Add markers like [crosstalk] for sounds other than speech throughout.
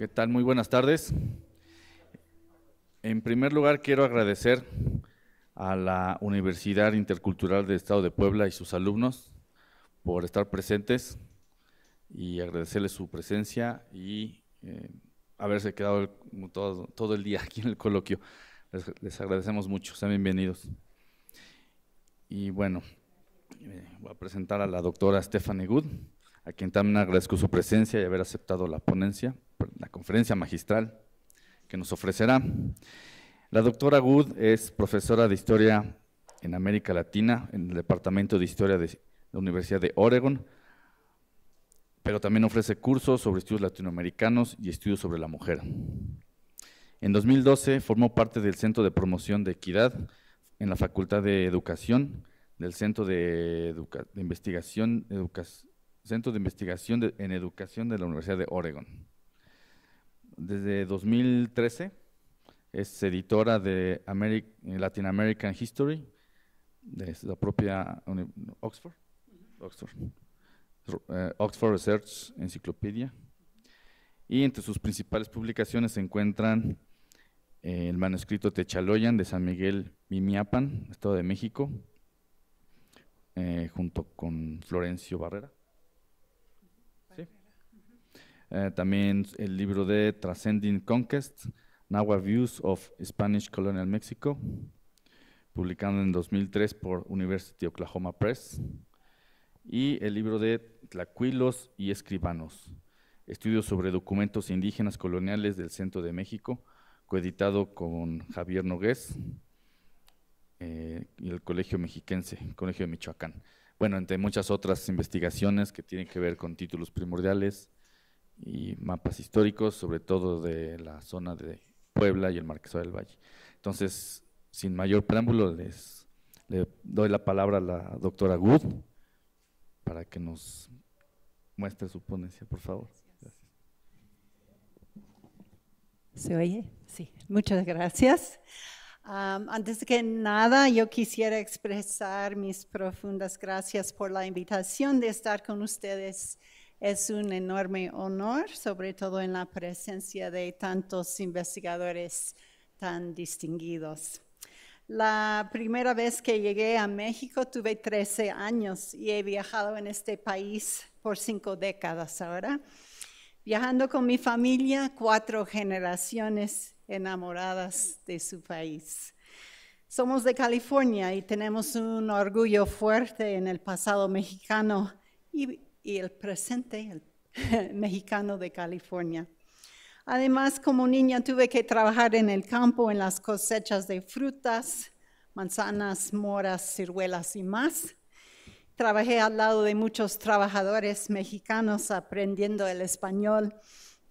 ¿Qué tal? Muy buenas tardes. En primer lugar, quiero agradecer a la Universidad Intercultural del Estado de Puebla y sus alumnos por estar presentes y agradecerles su presencia y eh, haberse quedado todo, el día aquí en el coloquio. Les, agradecemos mucho, sean bienvenidos. Y bueno, eh, voy a presentar a la doctora Stephanie Good a quien también agradezco su presencia y haber aceptado la ponencia, la conferencia magistral que nos ofrecerá. La doctora Good es profesora de Historia en América Latina, en el Departamento de Historia de la Universidad de Oregon, pero también ofrece cursos sobre estudios latinoamericanos y estudios sobre la mujer. En 2012 formó parte del Centro de Promoción de Equidad en la Facultad de Educación, del Centro de, de Investigación Educación Centro de Investigación en Educación de la Universidad de Oregon. Desde 2013 es editora de Latin American History de la propia Oxford, Oxford, eh, Oxford Research Encyclopedia. Y entre sus principales publicaciones se encuentran eh, el manuscrito Techaloyan de San Miguel Mimiapan, Estado de México, eh, junto con Florencio Barrera. Eh, también el libro de Transcending Conquest, Nahua Views of Spanish Colonial Mexico, publicado en 2003 por University of Oklahoma Press, y el libro de Tlacuilos y Escribanos, Estudios sobre documentos indígenas coloniales del Centro de México, coeditado con Javier Nogués eh, y el Colegio Mexiquense, Colegio de Michoacán. Bueno, entre muchas otras investigaciones que tienen que ver con títulos primordiales, y mapas históricos, sobre todo de la zona de Puebla y el Marquesado del Valle. Entonces, sin mayor preámbulo, les, le doy la palabra a la doctora Good para que nos muestre su ponencia, por favor. ¿Se oye? Sí, muchas gracias. antes que nada, yo quisiera expresar mis profundas gracias por la invitación de estar con ustedes es un enorme honor, sobre todo en la presencia de tantos investigadores tan distinguidos. La primera vez que llegué a México tuve 13 años y he viajado en este país por cinco décadas ahora, viajando con mi familia, cuatro generaciones enamoradas de su país. Somos de California y tenemos un orgullo fuerte en el pasado mexicano y y el presente [laughs] mexicano de California. Además, como niña tuve que trabajar en el campo en las cosechas de frutas, manzanas, moras, ciruelas y más. Trabajé al lado de muchos trabajadores mexicanos aprendiendo el español,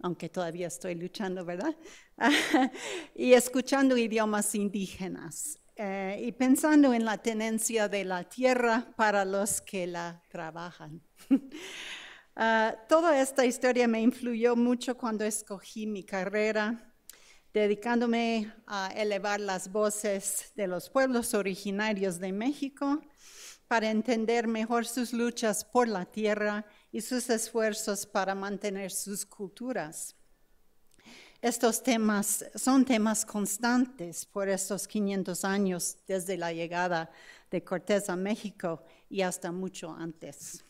aunque todavía estoy luchando, ¿verdad? [laughs] y escuchando idiomas indígenas. Eh, y pensando en la tenencia de la tierra para los que la trabajan. [laughs] Ah, toda esta historia me influyó mucho cuando escogí mi carrera, dedicándome a elevar las voces de los pueblos originarios de México para entender mejor sus luchas por la tierra y sus esfuerzos para mantener sus culturas. Estos temas son temas constantes por estos 500 años desde la llegada de Cortés a México y hasta mucho antes.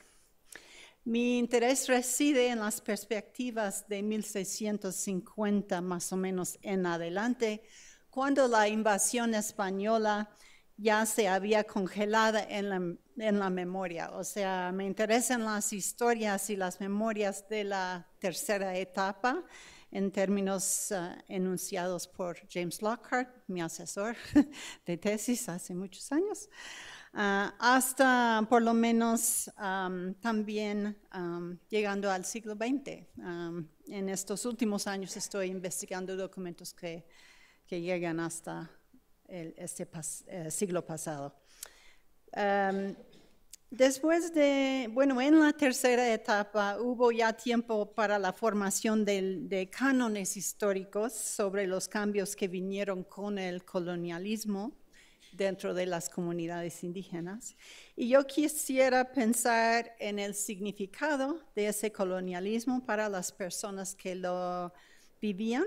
Mi interés reside en las perspectivas de 1650 más o menos en adelante, cuando la invasión española ya se había congelada en la, en la, memoria. O sea, me interesan las historias y las memorias de la tercera etapa en términos eh, enunciados por James Lockhart, mi asesor [laughs] de tesis hace muchos años, ah, hasta por lo menos también llegando al siglo XX. en estos últimos años estoy investigando documentos que, que llegan hasta el, este eh, siglo pasado. Después de, bueno, en la tercera etapa hubo ya tiempo para la formación de, de, cánones históricos sobre los cambios que vinieron con el colonialismo dentro de las comunidades indígenas. Y yo quisiera pensar en el significado de ese colonialismo para las personas que lo vivían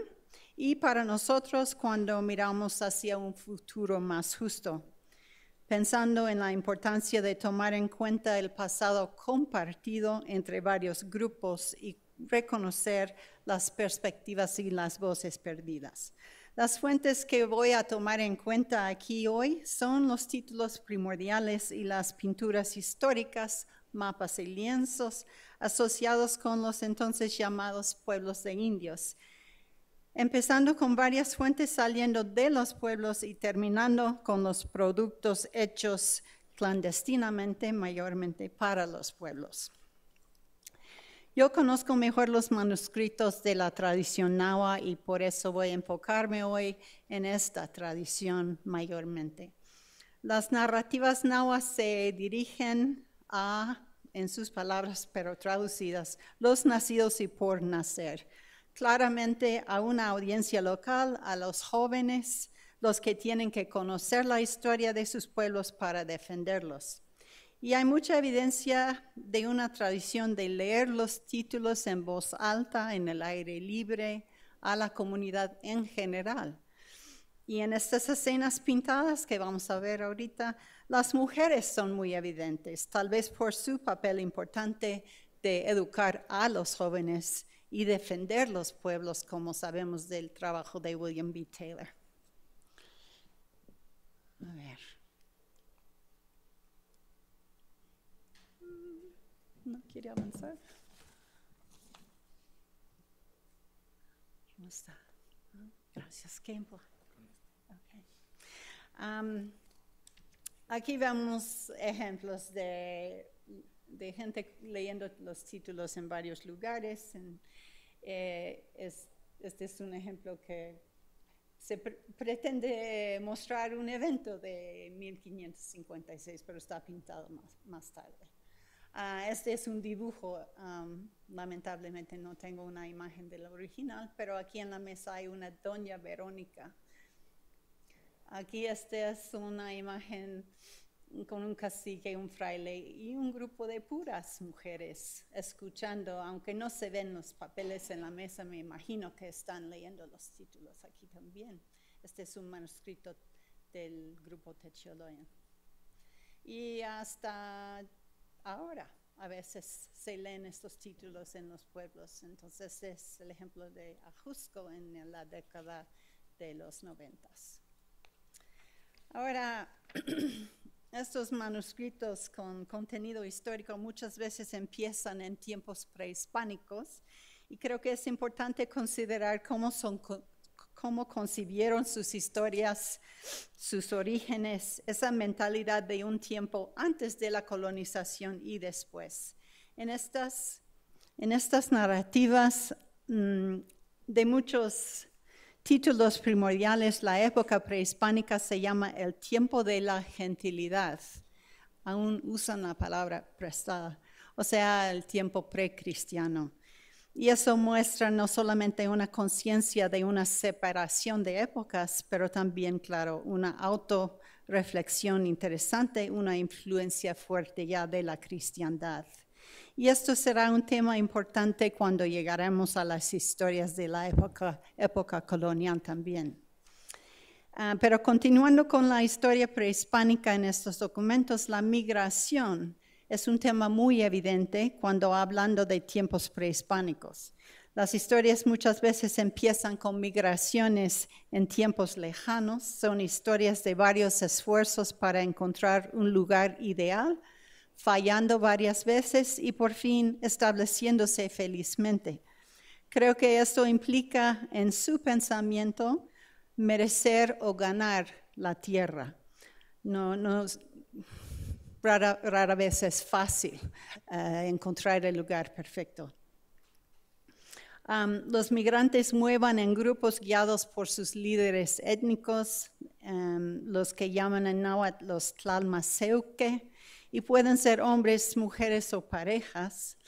y para nosotros cuando miramos hacia un futuro más justo pensando en la importancia de tomar en cuenta el pasado compartido entre varios grupos y reconocer las perspectivas y las voces perdidas. Las fuentes que voy a tomar en cuenta aquí hoy son los títulos primordiales y las pinturas históricas, mapas y lienzos asociados con los entonces llamados pueblos de indios empezando con varias fuentes saliendo de los pueblos y terminando con los productos hechos clandestinamente, mayormente para los pueblos. Yo conozco mejor los manuscritos de la tradición nahua y por eso voy a enfocarme hoy en esta tradición mayormente. Las narrativas nahuas se dirigen a, en sus palabras, pero traducidas, los nacidos y por nacer, claramente a una audiencia local, a los jóvenes, los que tienen que conocer la historia de sus pueblos para defenderlos. Y hay mucha evidencia de una tradición de leer los títulos en voz alta, en el aire libre, a la comunidad en general. Y en estas escenas pintadas que vamos a ver ahorita, las mujeres son muy evidentes, tal vez por su papel importante de educar a los jóvenes y defender los pueblos, como sabemos del trabajo de William B. Taylor. A ver. No quiere avanzar. ¿Cómo está? Gracias, Campbell. Um, aquí vemos ejemplos de de gente leyendo los títulos en varios lugares. Eh, este es un ejemplo que se pretende mostrar un evento de 1556, pero está pintado más, más tarde. Ah, este es un dibujo, lamentablemente no tengo una imagen del original, pero aquí en la mesa hay una doña Verónica. Aquí esta es una imagen con un cacique, un fraile y un grupo de puras mujeres escuchando, aunque no se ven los papeles en la mesa, me imagino que están leyendo los títulos aquí también. Este es un manuscrito del grupo Techoloyan. Y hasta ahora a veces se leen estos títulos en los pueblos, entonces es el ejemplo de Ajusco en la década de los noventas. Ahora, [clears throat] Estos manuscritos con contenido histórico muchas veces empiezan en tiempos prehispánicos y creo que es importante considerar cómo, son, cómo concibieron sus historias, sus orígenes, esa mentalidad de un tiempo antes de la colonización y después. En estas, en estas narrativas mm, de muchos títulos primordiales, la época prehispánica se llama el tiempo de la gentilidad. Aún usan la palabra prestada, o sea, el tiempo precristiano. Y eso muestra no solamente una conciencia de una separación de épocas, pero también, claro, una autorreflexión interesante, una influencia fuerte ya de la cristiandad. Y esto será un tema importante cuando llegaremos a las historias de la época, colonial también. Ah, pero continuando con la historia prehispánica en estos documentos, la migración es un tema muy evidente cuando hablando de tiempos prehispánicos. Las historias muchas veces empiezan con migraciones en tiempos lejanos, son historias de varios esfuerzos para encontrar un lugar ideal fallando varias veces y por fin estableciéndose felizmente. Creo que esto implica en su pensamiento merecer o ganar la tierra. No, rara, vez es fácil eh, encontrar el lugar perfecto. los migrantes muevan en grupos guiados por sus líderes étnicos, em, los que llaman en náhuatl los tlalmaseuque, y pueden ser hombres, mujeres o parejas.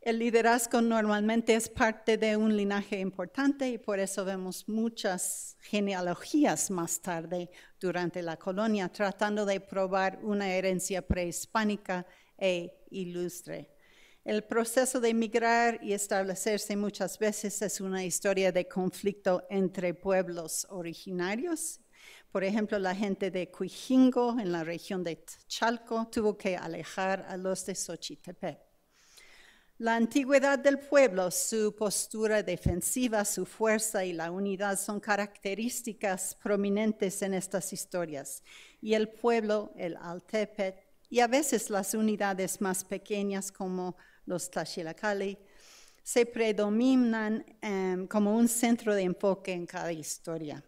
El liderazgo normalmente es parte de un linaje importante y por eso vemos muchas genealogías más tarde durante la colonia tratando de probar una herencia prehispánica e ilustre. El proceso de emigrar y establecerse muchas veces es una historia de conflicto entre pueblos originarios por ejemplo, la gente de Cuijingo, en la región de Chalco, tuvo que alejar a los de Xochitepec. La antigüedad del pueblo, su postura defensiva, su fuerza y la unidad son características prominentes en estas historias. Y el pueblo, el Altepec y a veces las unidades más pequeñas como los Tlaxilacali, se predominan em, como un centro de enfoque en cada historia.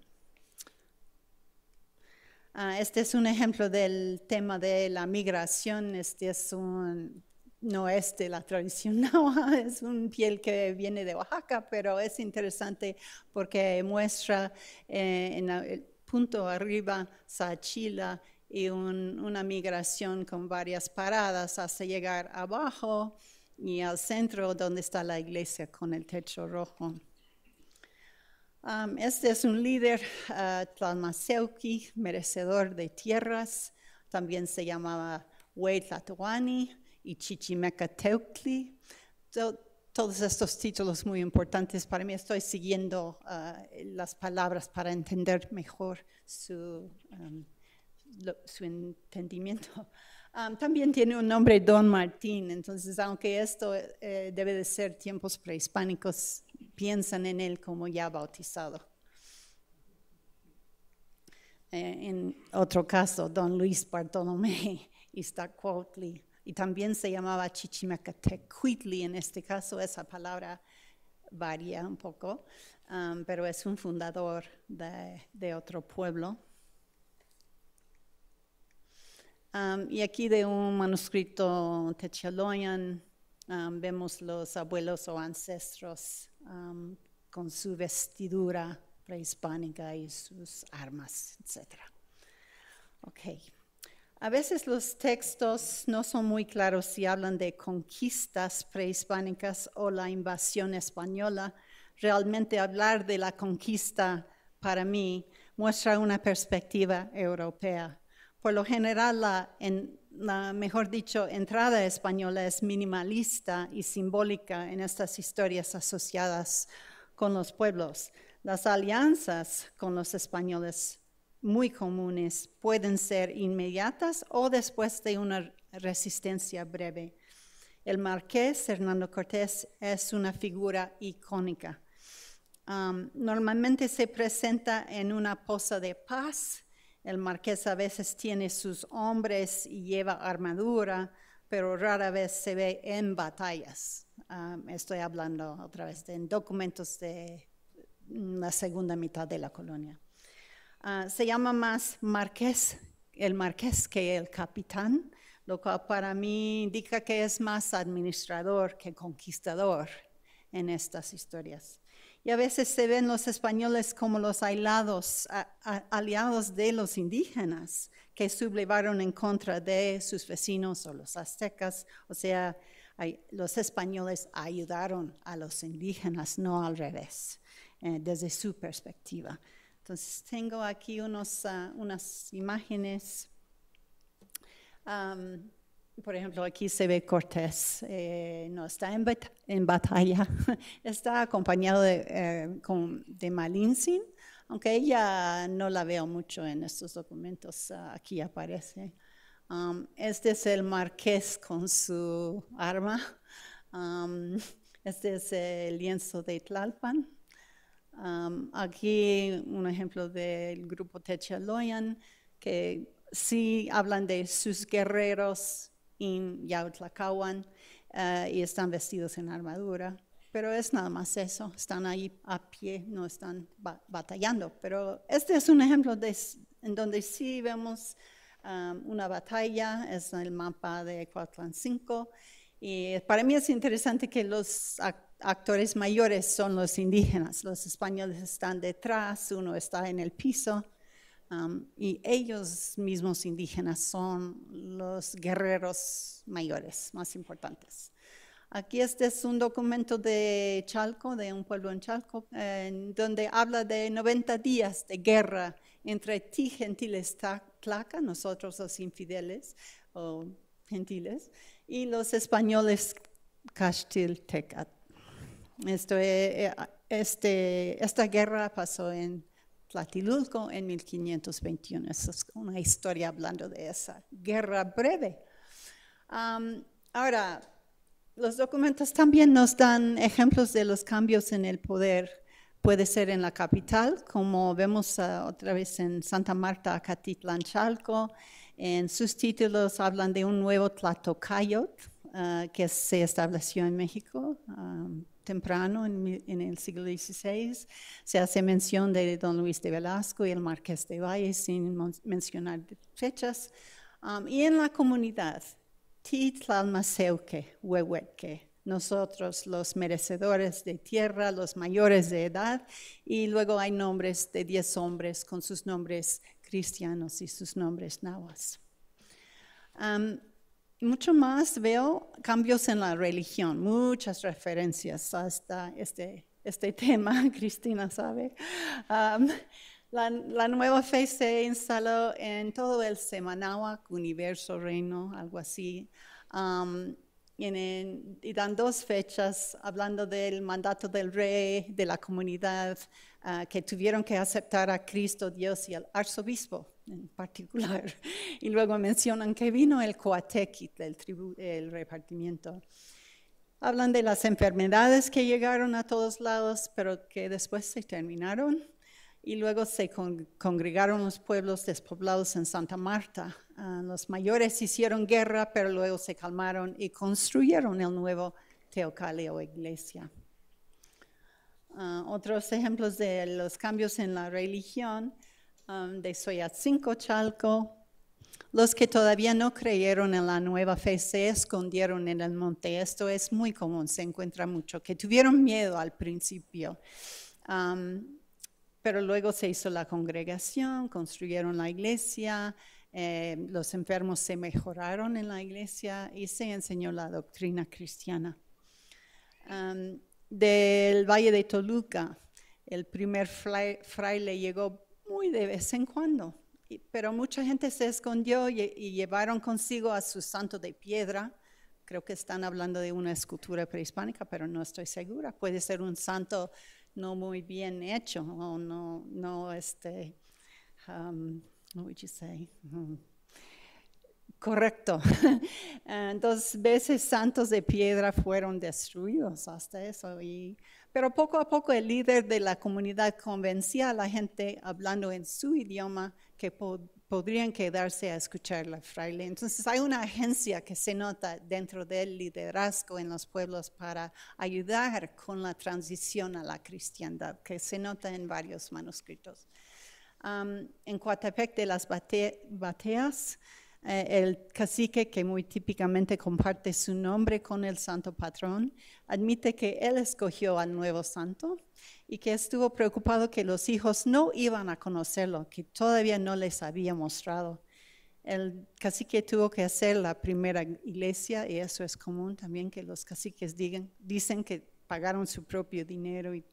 Ah, este es un ejemplo del tema de la migración. Este es un, no es de la tradición [laughs] es un piel que viene de Oaxaca, pero es interesante porque muestra eh, en el punto arriba Sachila y una migración con varias paradas hasta llegar abajo y al centro donde está la iglesia con el techo rojo este es un líder uh, merecedor de tierras. También se llamaba Wei Tlatoani y Chichimeca To todos estos títulos muy importantes para mí. Estoy siguiendo ah, las palabras para entender mejor su entendimiento también tiene un nombre Don Martín, entonces aunque esto eh, debe de ser tiempos prehispánicos, piensan en él como ya bautizado. Eh, en otro caso, Don Luis Bartolomé [laughs] y también se llamaba Chichimecatecuitli, en este caso esa palabra varía un poco, pero es un fundador de otro pueblo y aquí de un manuscrito Techaloyan vemos los abuelos o ancestros con su vestidura prehispánica y sus armas, etc. A veces los textos no son muy claros si hablan de conquistas prehispánicas o la invasión española. Realmente hablar de la conquista para mí muestra una perspectiva europea por lo general, la, en, la, mejor dicho, entrada española es minimalista y simbólica en estas historias asociadas con los pueblos. Las alianzas con los españoles muy comunes pueden ser inmediatas o después de una resistencia breve. El marqués Hernando Cortés es una figura icónica. normalmente se presenta en una posa de paz el marqués a veces tiene sus hombres y lleva armadura, pero rara vez se ve en batallas. Ah, estoy hablando otra vez de, documentos de mm, la segunda mitad de la colonia. Ah, se llama más marqués, el marqués que el capitán, lo cual para mí indica que es más administrador que conquistador en estas historias. Y a veces se ven los españoles como los aliados, aliados de los indígenas que sublevaron en contra de sus vecinos o los aztecas. O sea, los españoles ayudaron a los indígenas, no al revés, eh, desde su perspectiva. Entonces, tengo aquí unos, ah, unas imágenes por ejemplo, aquí se ve Cortés, eh, no está en, batalla, [laughs] está acompañado de, eh, aunque ella no la veo mucho en estos documentos, ah, aquí aparece. Um, este es el marqués con su arma, um, [laughs] este es el lienzo de Tlalpan. Um, aquí un ejemplo del grupo Techaloyan, que sí hablan de sus guerreros eh, y están vestidos en armadura. Pero es nada más eso, están ahí a pie, no están batallando. Pero este es un ejemplo de, en donde sí vemos um, una batalla, es el mapa de Cuatlán 5. Y para mí es interesante que los actores mayores son los indígenas, los españoles están detrás, uno está en el piso y ellos mismos indígenas son los guerreros mayores, más importantes. Aquí este es un documento de Chalco, de un pueblo en Chalco, donde habla de 90 días de guerra entre ti, gentiles tlaca, nosotros los infideles o gentiles, y los españoles castiltecat. Eh, eh, este, esta guerra pasó en Tlatilulco en 1521. Esa es una historia hablando de esa guerra breve. ahora, los documentos también nos dan ejemplos de los cambios en el poder. Puede ser en la capital, como vemos ah, otra vez en Santa Marta, Acatitlán, Chalco. En sus títulos hablan de un nuevo Tlatocayot ah, que se estableció en México temprano, en, el siglo XVI, se hace mención de don Luis de Velasco y el marqués de Valle sin mencionar fechas. Um, y en la comunidad, Titlalmaceuque, Huehueque, nosotros los merecedores de tierra, los mayores de edad, y luego hay nombres de diez hombres con sus nombres cristianos y sus nombres nahuas. Um, mucho más veo cambios en la religión, muchas referencias hasta este, este [laughs] tema, Cristina sabe. la, nueva fe se instaló en todo el Semanahuac, Universo, Reino, algo así. y, dan dos fechas hablando del mandato del rey, de la comunidad, ah, que tuvieron que aceptar a Cristo, Dios y al arzobispo en particular. [laughs] Y luego mencionan que vino el coatequit, el, repartimiento. Hablan de las enfermedades que llegaron a todos lados, pero que después se terminaron. Y luego se congregaron los pueblos despoblados en Santa Marta. Ah, los mayores hicieron guerra, pero luego se calmaron y construyeron el nuevo teocalli o iglesia. Ah, otros ejemplos de los cambios en la religión Um, de Soyatzinco Chalco. Los que todavía no creyeron en la nueva fe se escondieron en el monte. Esto es muy común, se encuentra mucho, que tuvieron miedo al principio. Um, pero luego se hizo la congregación, construyeron la iglesia, eh, los enfermos se mejoraron en la iglesia y se enseñó la doctrina cristiana. Um, del Valle de Toluca, el primer fraile llegó muy de vez en cuando. pero mucha gente se escondió y, llevaron consigo a su santo de piedra. Creo que están hablando de una escultura prehispánica, pero no estoy segura. Puede ser un santo no muy bien hecho o no, no este, um, what you say? Mm. Correcto. Dos [laughs] veces santos de piedra fueron destruidos hasta eso y pero poco a poco el líder de la comunidad convencía a la gente hablando en su idioma que podrían quedarse a escuchar la fraile. Entonces hay una agencia que se nota dentro del liderazgo en los pueblos para ayudar con la transición a la cristiandad, que se nota en varios manuscritos. en Coatepec de las Bateas, eh, el cacique que muy típicamente comparte su nombre con el santo patrón, admite que él escogió al nuevo santo y que estuvo preocupado que los hijos no iban a conocerlo, que todavía no les había mostrado. El cacique tuvo que hacer la primera iglesia y eso es común también que los caciques digan, dicen que pagaron su propio dinero y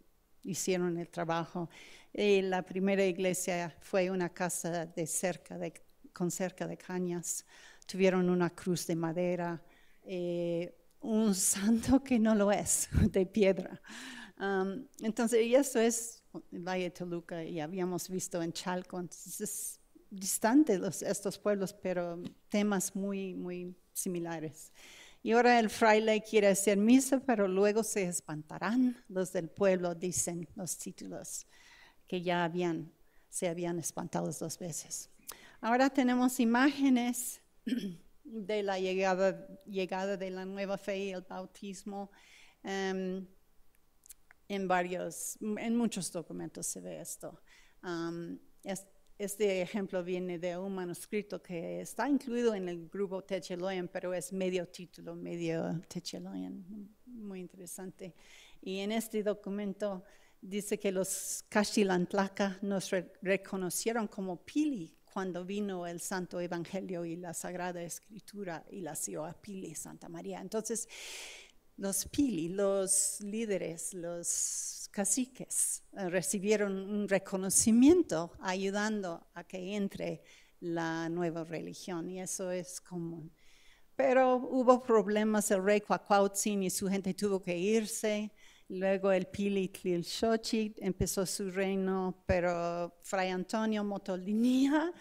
hicieron el trabajo. Y eh, la primera iglesia fue una casa de cerca de con cerca de cañas, tuvieron una cruz de madera, eh, un [laughs] santo que no lo es, de piedra. Um, entonces, y eso es Valle de Toluca, y habíamos visto en Chalco, es distante estos pueblos, pero temas muy, muy similares. Y ahora el fraile quiere hacer misa, pero luego se espantarán los del pueblo, dicen los títulos, que ya habían, se habían espantado dos veces. Ahora tenemos imágenes [clears throat] de la llegada, llegada de la nueva fe y el bautismo. Em, en varios, en muchos documentos se ve esto. este ejemplo viene de un manuscrito que está incluido en el grupo Techeloyan, pero es medio título, medio Techeloyan, muy interesante. Y en este documento dice que los Cachilantlacas nos reconocieron como Pili, cuando vino el Santo Evangelio y la Sagrada Escritura y la dio a Pili, Santa María. Entonces, los Pili, los líderes, los caciques, eh, recibieron un reconocimiento ayudando a que entre la nueva religión y eso es común. Pero hubo problemas, el rey Cuauhtzin y su gente tuvo que irse, Luego el Pili empezó su reino, pero Fray Antonio Motolinía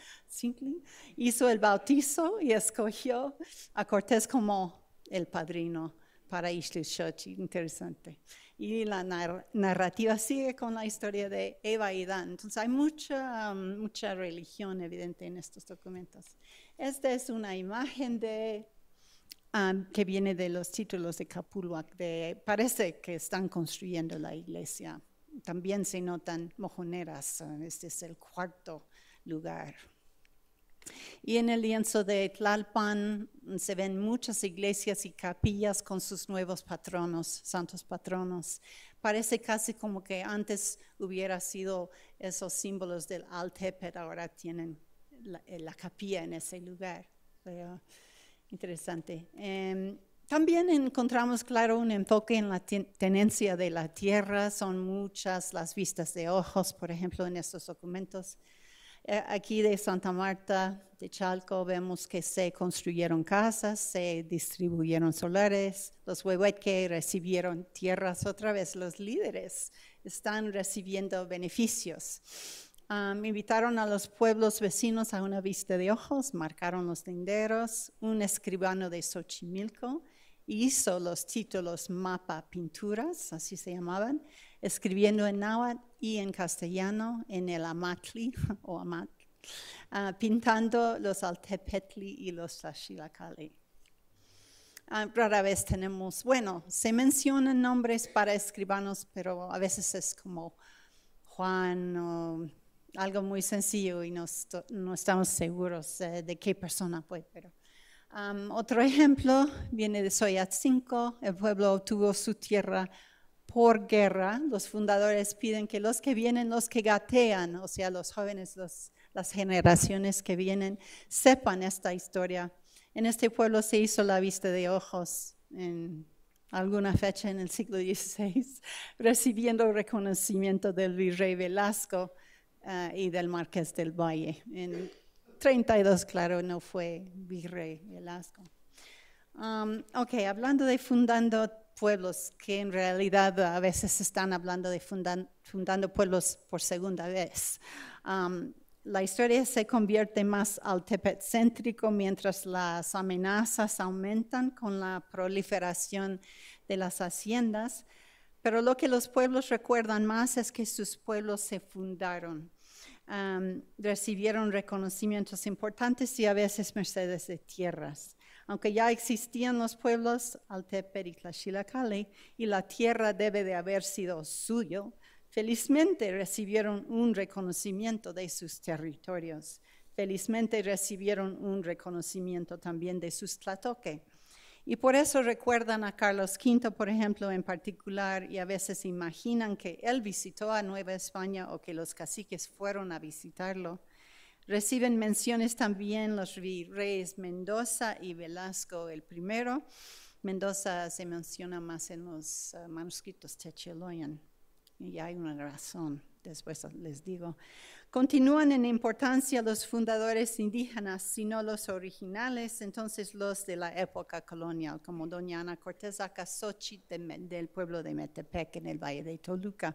hizo el bautizo y escogió a Cortés como el padrino para Xochitl. Interesante. Y la narrativa sigue con la historia de Eva y Dan. Entonces hay mucha, mucha religión evidente en estos documentos. Esta es una imagen de Ah, que viene de los títulos de Capulhuac, parece que están construyendo la iglesia. También se notan mojoneras, ah, este es el cuarto lugar. Y en el lienzo de Tlalpan se ven muchas iglesias y capillas con sus nuevos patronos, santos patronos. Parece casi como que antes hubiera sido esos símbolos del Altepet, ahora tienen eh, la, capilla en ese lugar. Interesante. Em, también encontramos, claro, un enfoque en la tenencia de la tierra. Son muchas las vistas de ojos, por ejemplo, en estos documentos. Eh, aquí de Santa Marta, de Chalco, vemos que se construyeron casas, se distribuyeron solares. Los que recibieron tierras. Otra vez, los líderes están recibiendo beneficios. Ah, invitaron a los pueblos vecinos a una vista de ojos, marcaron los linderos, un escribano de Xochimilco hizo los títulos mapa pinturas, así se llamaban, escribiendo en náhuatl y en castellano en el amatli [laughs] o amat, ah, pintando los altepetli y los tlaxilacali. Ah, rara vez tenemos, bueno, se mencionan nombres para escribanos, pero a veces es como Juan o algo muy sencillo y no, estamos seguros eh, de qué persona fue. Pero. otro ejemplo viene de Soyat 5, el pueblo obtuvo su tierra por guerra. Los fundadores piden que los que vienen, los que gatean, o sea, los jóvenes, las generaciones que vienen, sepan esta historia. En este pueblo se hizo la vista de ojos en alguna fecha en el siglo XVI, [laughs] recibiendo reconocimiento del virrey Velasco. Ah, y del Marqués del Valle. En 32, claro, no fue virrey Velasco. Um, ok, hablando de fundando pueblos, que en realidad a veces están hablando de fundando pueblos por segunda vez. Um, la historia se convierte más al tepetcéntrico mientras las amenazas aumentan con la proliferación de las haciendas, pero lo que los pueblos recuerdan más es que sus pueblos se fundaron recibieron reconocimientos importantes y a veces mercedes de tierras. Aunque ya existían los pueblos Altepe y Tlaxilacale y la tierra debe de haber sido suyo, felizmente recibieron un reconocimiento de sus territorios. Felizmente recibieron un reconocimiento también de sus tlatoque y por eso recuerdan a Carlos V, por ejemplo, en particular, y a veces imaginan que él visitó a Nueva España o que los caciques fueron a visitarlo. Reciben menciones también los virreyes Mendoza y Velasco el primero. Mendoza se menciona más en los eh, manuscritos Techeloyan, y hay una razón, después les digo. Continúan en importancia los fundadores indígenas, sino los originales, entonces los de la época colonial, como doña Ana Cortés Acasochi del pueblo de Metepec en el Valle de Toluca.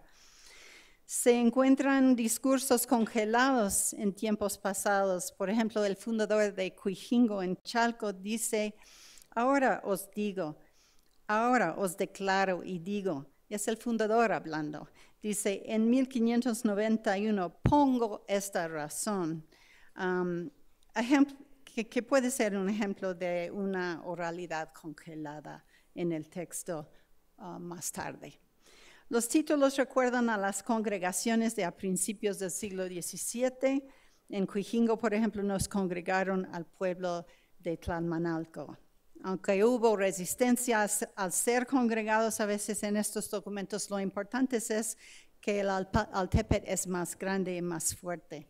Se encuentran discursos congelados en tiempos pasados. Por ejemplo, el fundador de Cuijingo en Chalco dice, ahora os digo, ahora os declaro y digo, es el fundador hablando. Dice, en 1591 pongo esta razón. que, puede ser un ejemplo de una oralidad congelada en el texto ah, más tarde. Los títulos recuerdan a las congregaciones de a principios del siglo XVII. En Cuijingo, por ejemplo, nos congregaron al pueblo de Tlalmanalco aunque hubo resistencias al ser congregados a veces en estos documentos, lo importante es que el Altepet es más grande y más fuerte.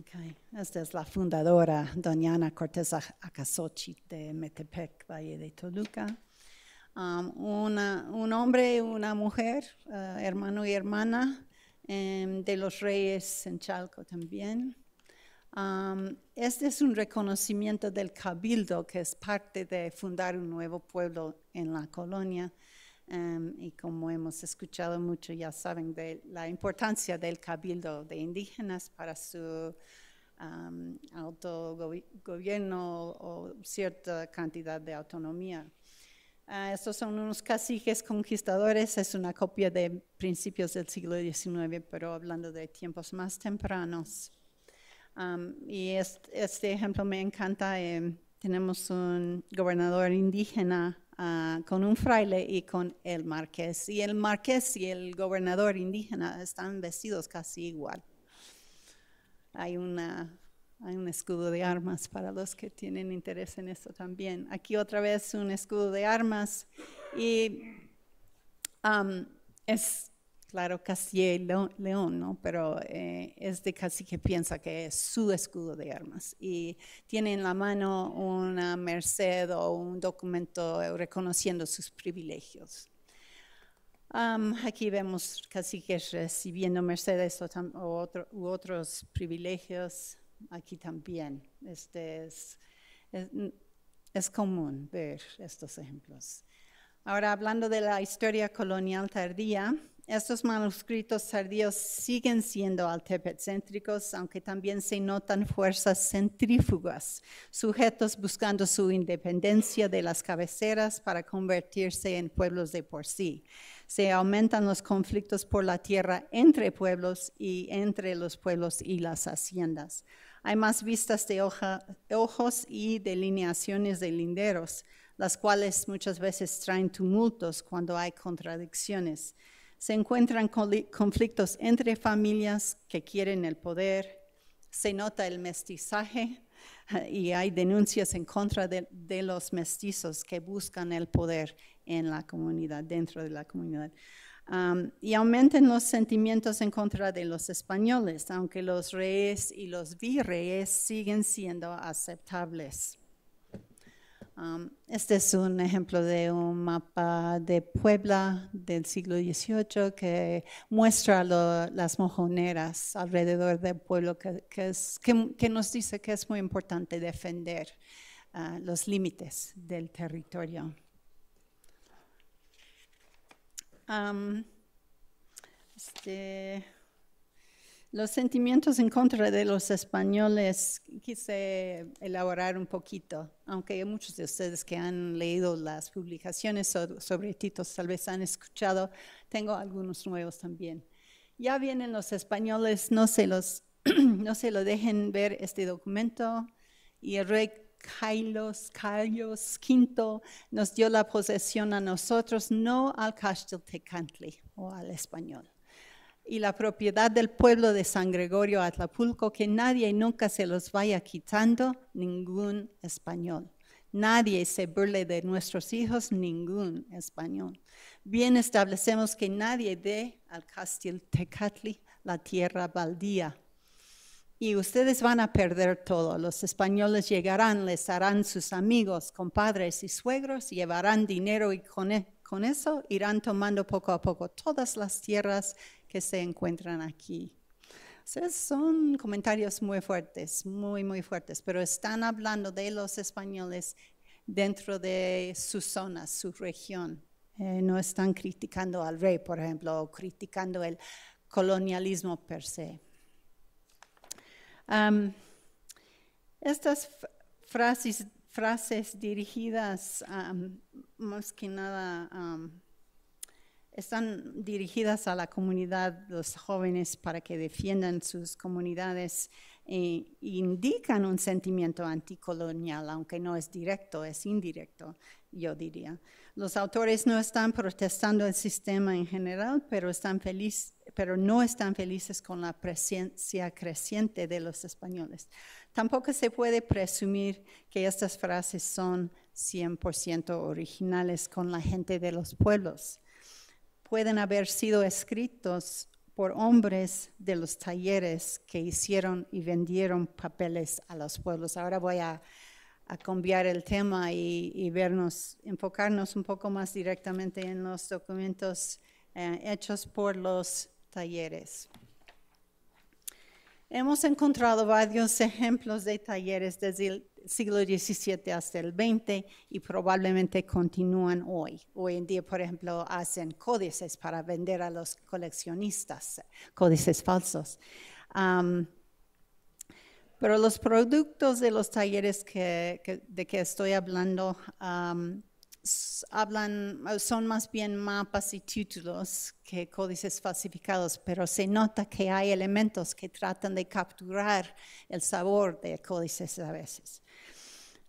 Okay. Esta es la fundadora, doña Ana Cortés Acasochi de Metepec, Valle de Toluca. Um, un hombre y una mujer, uh, hermano y hermana, em, de los reyes en Chalco también este es un reconocimiento del cabildo que es parte de fundar un nuevo pueblo en la colonia. y como hemos escuchado mucho, ya saben de la importancia del cabildo de indígenas para su autogobierno o cierta cantidad de autonomía. Ah, estos son unos caciques conquistadores, es una copia de principios del siglo XIX, pero hablando de tiempos más tempranos y este, ejemplo me encanta. Em, tenemos un gobernador indígena ah, con un fraile y con el marqués. Y el marqués y el gobernador indígena están vestidos casi igual. Hay una hay un escudo de armas para los que tienen interés en esto también. Aquí otra vez un escudo de armas y es claro, Castilla León, ¿no? Pero eh, casi que piensa que es su escudo de armas y tiene en la mano una merced o un documento eh, reconociendo sus privilegios. aquí vemos caciques recibiendo mercedes o, u otros privilegios. Aquí también. Este es, mm, es común ver estos ejemplos. Ahora, hablando de la historia colonial tardía, estos manuscritos tardíos siguen siendo altepecéntricos, aunque también se notan fuerzas centrífugas, sujetos buscando su independencia de las cabeceras para convertirse en pueblos de por sí. Se aumentan los conflictos por la tierra entre pueblos y entre los pueblos y las haciendas. Hay más vistas de ojos y delineaciones de linderos, las cuales muchas veces traen tumultos cuando hay contradicciones se encuentran conflictos entre familias que quieren el poder, se nota el mestizaje [laughs] y hay denuncias en contra de, los mestizos que buscan el poder en la comunidad, dentro de la comunidad. y aumentan los sentimientos en contra de los españoles, aunque los reyes y los virreyes siguen siendo aceptables. Um, este es un ejemplo de un mapa de Puebla del siglo XVIII que muestra las mojoneras alrededor del pueblo, que, nos dice que es muy importante defender uh, los límites del territorio. Um, este, los sentimientos en contra de los españoles quise elaborar un poquito, aunque hay muchos de ustedes que han leído las publicaciones sobre Tito tal vez han escuchado, tengo algunos nuevos también. Ya vienen los españoles, no se, los, [clears throat] no se lo dejen ver este documento. Y el rey Kailos Carlos V nos dio la posesión a nosotros, no al Casteltecantli o al español y la propiedad del pueblo de San Gregorio Atlapulco, que nadie nunca se los vaya quitando, ningún español. Nadie se burle de nuestros hijos, ningún español. Bien establecemos que nadie dé al Castil Tecatli la tierra baldía. Y ustedes van a perder todo. Los españoles llegarán, les harán sus amigos, compadres y suegros, llevarán dinero y con e, eso irán tomando poco a poco todas las tierras que se encuentran aquí. O sea, son comentarios muy fuertes, muy, muy fuertes, pero están hablando de los españoles dentro de su zona, su región. Eh, no están criticando al rey, por ejemplo, o criticando el colonialismo per se. estas frases, frases dirigidas más que nada están dirigidas a la comunidad, los jóvenes, para que defiendan sus comunidades e indican un sentimiento anticolonial, aunque no es directo, es indirecto, yo diría. Los autores no están protestando el sistema en general, pero, están pero no están felices con la presencia creciente de los españoles. Tampoco se puede presumir que estas frases son 100% originales con la gente de los pueblos pueden haber sido escritos por hombres de los talleres que hicieron y vendieron papeles a los pueblos. Ahora voy a, cambiar el tema y, vernos, enfocarnos un poco más directamente en los documentos eh, hechos por los talleres. Hemos encontrado varios ejemplos de talleres desde siglo XVII hasta el XX y probablemente continúan hoy. Hoy en día, por ejemplo, hacen códices para vender a los coleccionistas, códices falsos. pero los productos de los talleres de que estoy hablando son más bien mapas y títulos que códices falsificados, pero se nota que hay elementos que tratan de capturar el sabor de códices a veces.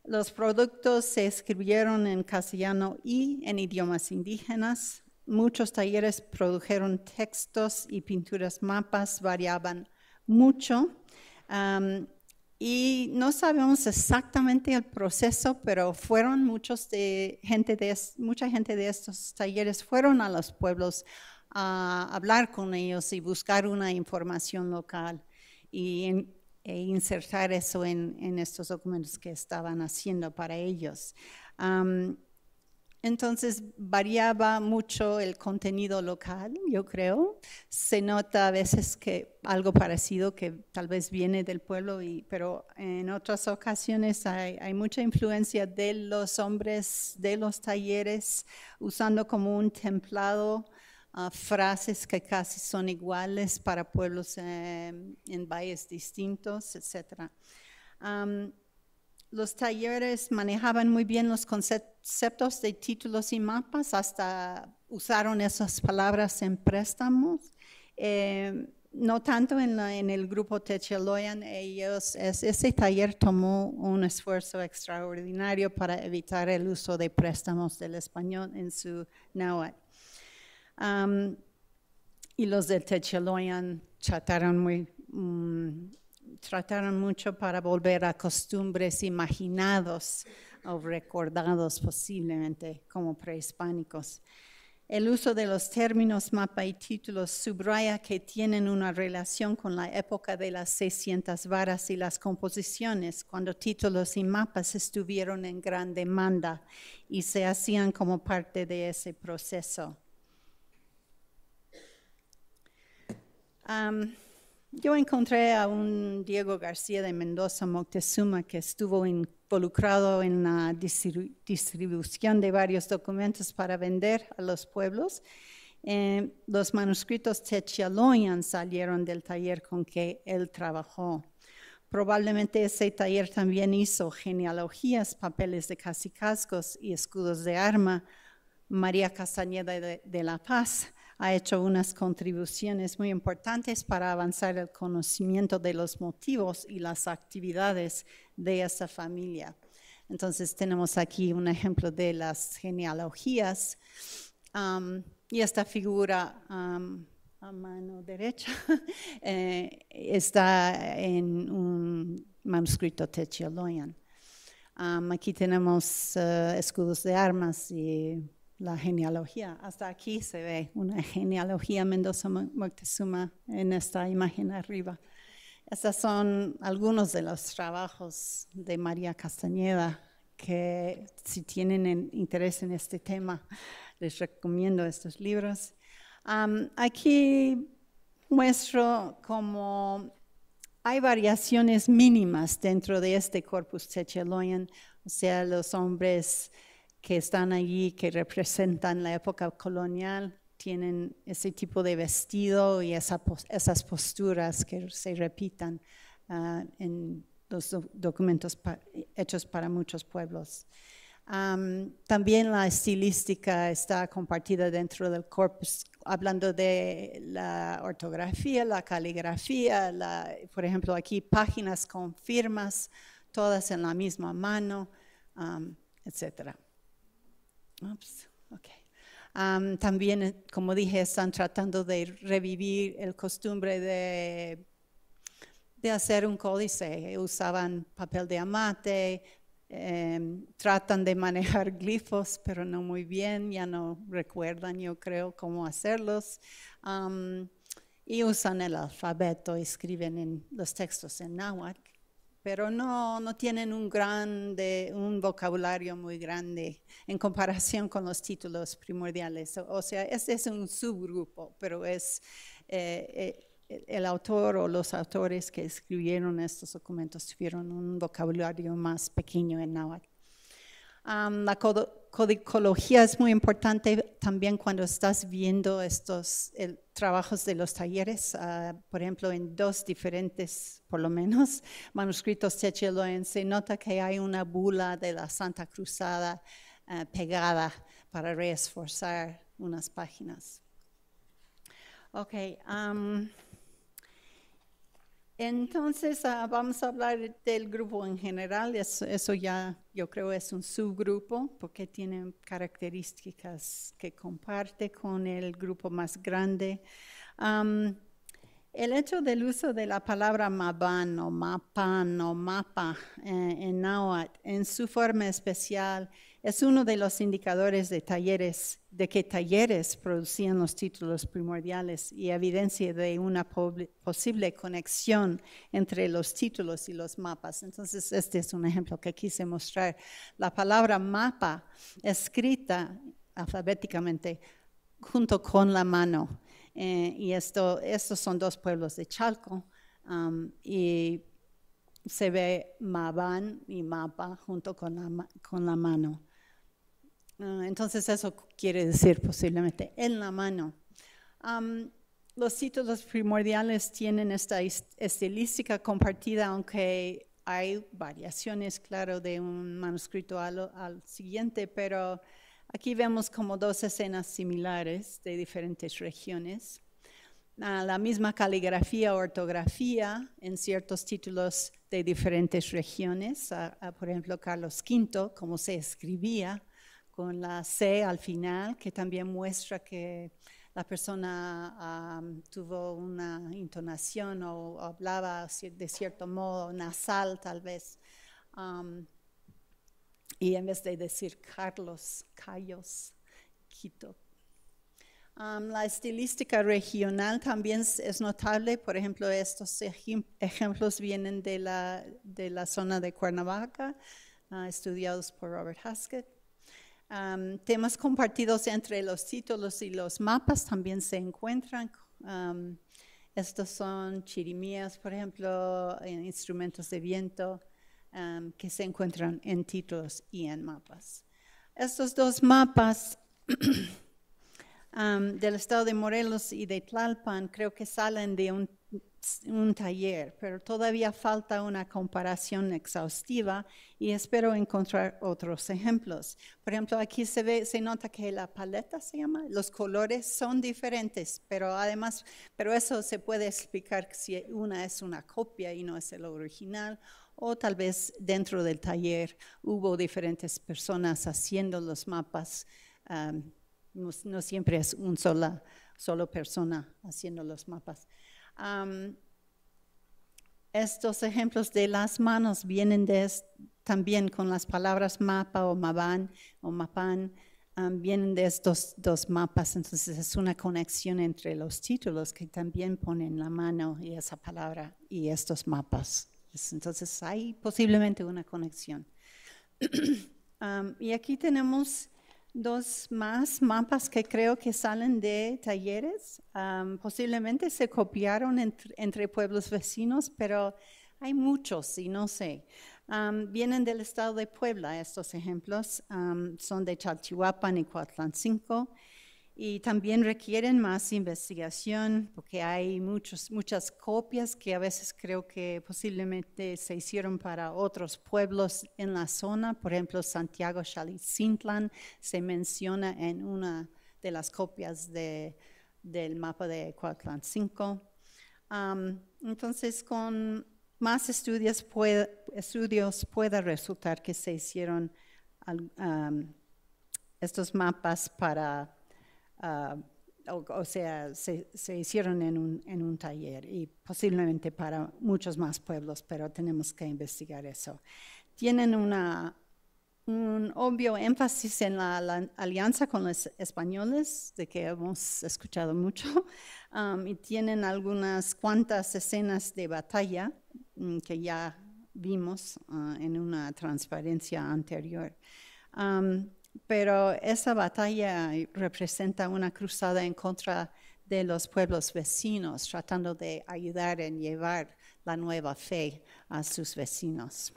Los productos se escribieron en castellano y en idiomas indígenas. Muchos talleres produjeron textos y pinturas, mapas variaban mucho. y no sabemos exactamente el proceso, pero fueron muchos de gente de mucha gente de estos talleres fueron a los pueblos a hablar con ellos y buscar una información local. Y e insertar eso en, estos documentos que estaban haciendo para ellos. entonces variaba mucho el contenido local, yo creo. Se nota a veces que algo parecido que tal vez viene del pueblo, pero en otras ocasiones hay, mucha influencia de los hombres, de los talleres, usando como un templado frases que casi son iguales para pueblos eh, en valles distintos, etc. los talleres manejaban muy bien los conceptos de títulos y mapas, hasta usaron esas palabras en préstamos. Em, no tanto en, el grupo Techeloyan, ellos, ese taller tomó un esfuerzo extraordinario para evitar el uso de préstamos del español en su Nahuatl y los de Techeloyan mm, trataron, mucho para volver a costumbres imaginados o recordados posiblemente como prehispánicos. El uso de los términos mapa y títulos subraya que tienen una relación con la época de las 600 varas y las composiciones, cuando títulos y mapas estuvieron en gran demanda y se hacían como parte de ese proceso. yo encontré a un Diego García de Mendoza Moctezuma que estuvo involucrado en la distribución de varios documentos para vender a los pueblos. Eh, los manuscritos Techialoyan salieron del taller con que él trabajó. Probablemente ese taller también hizo genealogías, papeles de casicascos y escudos de arma. María Castañeda de La Paz ha hecho unas contribuciones muy importantes para avanzar el conocimiento de los motivos y las actividades de esa familia. Entonces tenemos aquí un ejemplo de las genealogías y esta figura a mano derecha [laughs] eh, está en un manuscrito Techioloyan. aquí tenemos eh, escudos de armas y la genealogía. Hasta aquí se ve una genealogía Mendoza Moctezuma en esta imagen arriba. Estos son algunos de los trabajos de María Castañeda que si tienen interés en este tema, les recomiendo estos libros. aquí muestro cómo hay variaciones mínimas dentro de este corpus Techeloyan, o sea, los hombres que están allí, que representan la época colonial, tienen ese tipo de vestido y esas posturas que se repitan ah, en los documentos hechos para muchos pueblos. también la estilística está compartida dentro del corpus, hablando de la ortografía, la caligrafía, por ejemplo, aquí páginas con firmas, todas en la misma mano, etcétera. etc okay. también, eh, como dije, están tratando de revivir el costumbre de, de hacer un códice. Usaban papel de amate, em, tratan de manejar [laughs] glifos, pero no muy bien, ya no recuerdan, yo creo, cómo hacerlos. y usan el alfabeto, escriben los textos en náhuatl pero no, no tienen un, grande, un vocabulario muy grande en comparación con los títulos primordiales. O, sea, este es un subgrupo, pero es eh, eh, el autor o los autores que escribieron estos documentos tuvieron un vocabulario más pequeño en náhuatl. Um, la codicología es muy importante también cuando estás viendo estos trabajos de los talleres, ah, por ejemplo, en dos diferentes, por lo menos, [laughs] manuscritos Techeloen, se nota que hay una bula de la Santa Cruzada ah, pegada para reesforzar unas páginas. Okay. Um, entonces ah, vamos a hablar del grupo en general, eso, ya yo creo es un subgrupo porque tiene características que comparte con el grupo más grande. el hecho del uso de la palabra maban o mapan o mapa eh, en náhuatl en su forma especial es uno de los indicadores de talleres, de que talleres producían los títulos primordiales y evidencia de una posible conexión entre los títulos y los mapas. Entonces, este es un ejemplo que quise mostrar. La palabra mapa escrita alfabéticamente junto con la mano. Eh, y estos son dos pueblos de Chalco. Um, y se ve Maban y Mapa junto con la mano. Ah, entonces eso quiere decir posiblemente en la mano. los títulos primordiales tienen esta estilística compartida, aunque hay variaciones, claro, de un manuscrito al, siguiente, pero aquí vemos como dos escenas similares de diferentes regiones. Ah, la misma caligrafía, ortografía en ciertos títulos de diferentes regiones, por ejemplo, Carlos V, cómo se escribía con la C al final, que también muestra que la persona tuvo una intonación o, hablaba de cierto modo, nasal tal vez. y en vez de decir Carlos, Cayos, Quito. la estilística regional también es notable, por ejemplo, estos ejemplos vienen de la, de la zona de Cuernavaca, ah, estudiados por Robert Haskett temas compartidos entre los títulos y los mapas también se encuentran. estos son chirimías, por ejemplo, instrumentos de viento que se encuentran en títulos y en mapas. Estos dos mapas [clears throat] del estado de Morelos y de Tlalpan creo que salen de un un taller, pero todavía falta una comparación exhaustiva y espero encontrar otros ejemplos. Por ejemplo, aquí se ve, se nota que la paleta se llama, los colores son diferentes, pero además, pero eso se puede explicar si una es una copia y no es el original, o tal vez dentro del taller hubo diferentes personas haciendo los mapas. no, siempre es una sola, persona haciendo los mapas estos ejemplos de las manos vienen de también con las palabras mapa o maban o mapan, vienen de estos dos mapas, entonces es una conexión entre los títulos que también ponen la mano y esa palabra y estos mapas. Entonces hay posiblemente una conexión. [clears throat] y aquí tenemos dos más mapas que creo que salen de talleres. posiblemente se copiaron entre, pueblos vecinos, pero hay muchos y no sé. vienen del estado de Puebla estos ejemplos. son de Chalchihuapan y Coatlán 5 y también requieren más investigación porque hay muchos, muchas copias que a veces creo que posiblemente se hicieron para otros pueblos en la zona, por ejemplo Santiago Chalicintlan se menciona en una de las copias del mapa de Cuauhtlán 5. entonces con más estudios puede, estudios resultar que se hicieron estos mapas para Ah, o, sea, se, hicieron en un, taller y posiblemente para muchos más pueblos, pero tenemos que investigar eso. Tienen una, un obvio énfasis en la, alianza con los españoles, de que hemos escuchado mucho, [laughs] um, y tienen algunas cuantas escenas de batalla mm, que ya vimos ah, en una transparencia anterior. Um, pero esa batalla representa una cruzada en contra de los pueblos vecinos, tratando de ayudar en llevar la nueva fe a sus vecinos.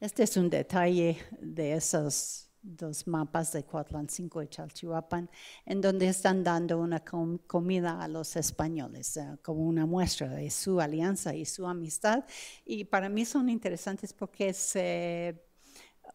Este es un detalle de esos dos mapas de 5 y Chalchihuapan, en donde están dando una comida a los españoles, eh, como una muestra de su alianza y su amistad. Y para mí son interesantes porque se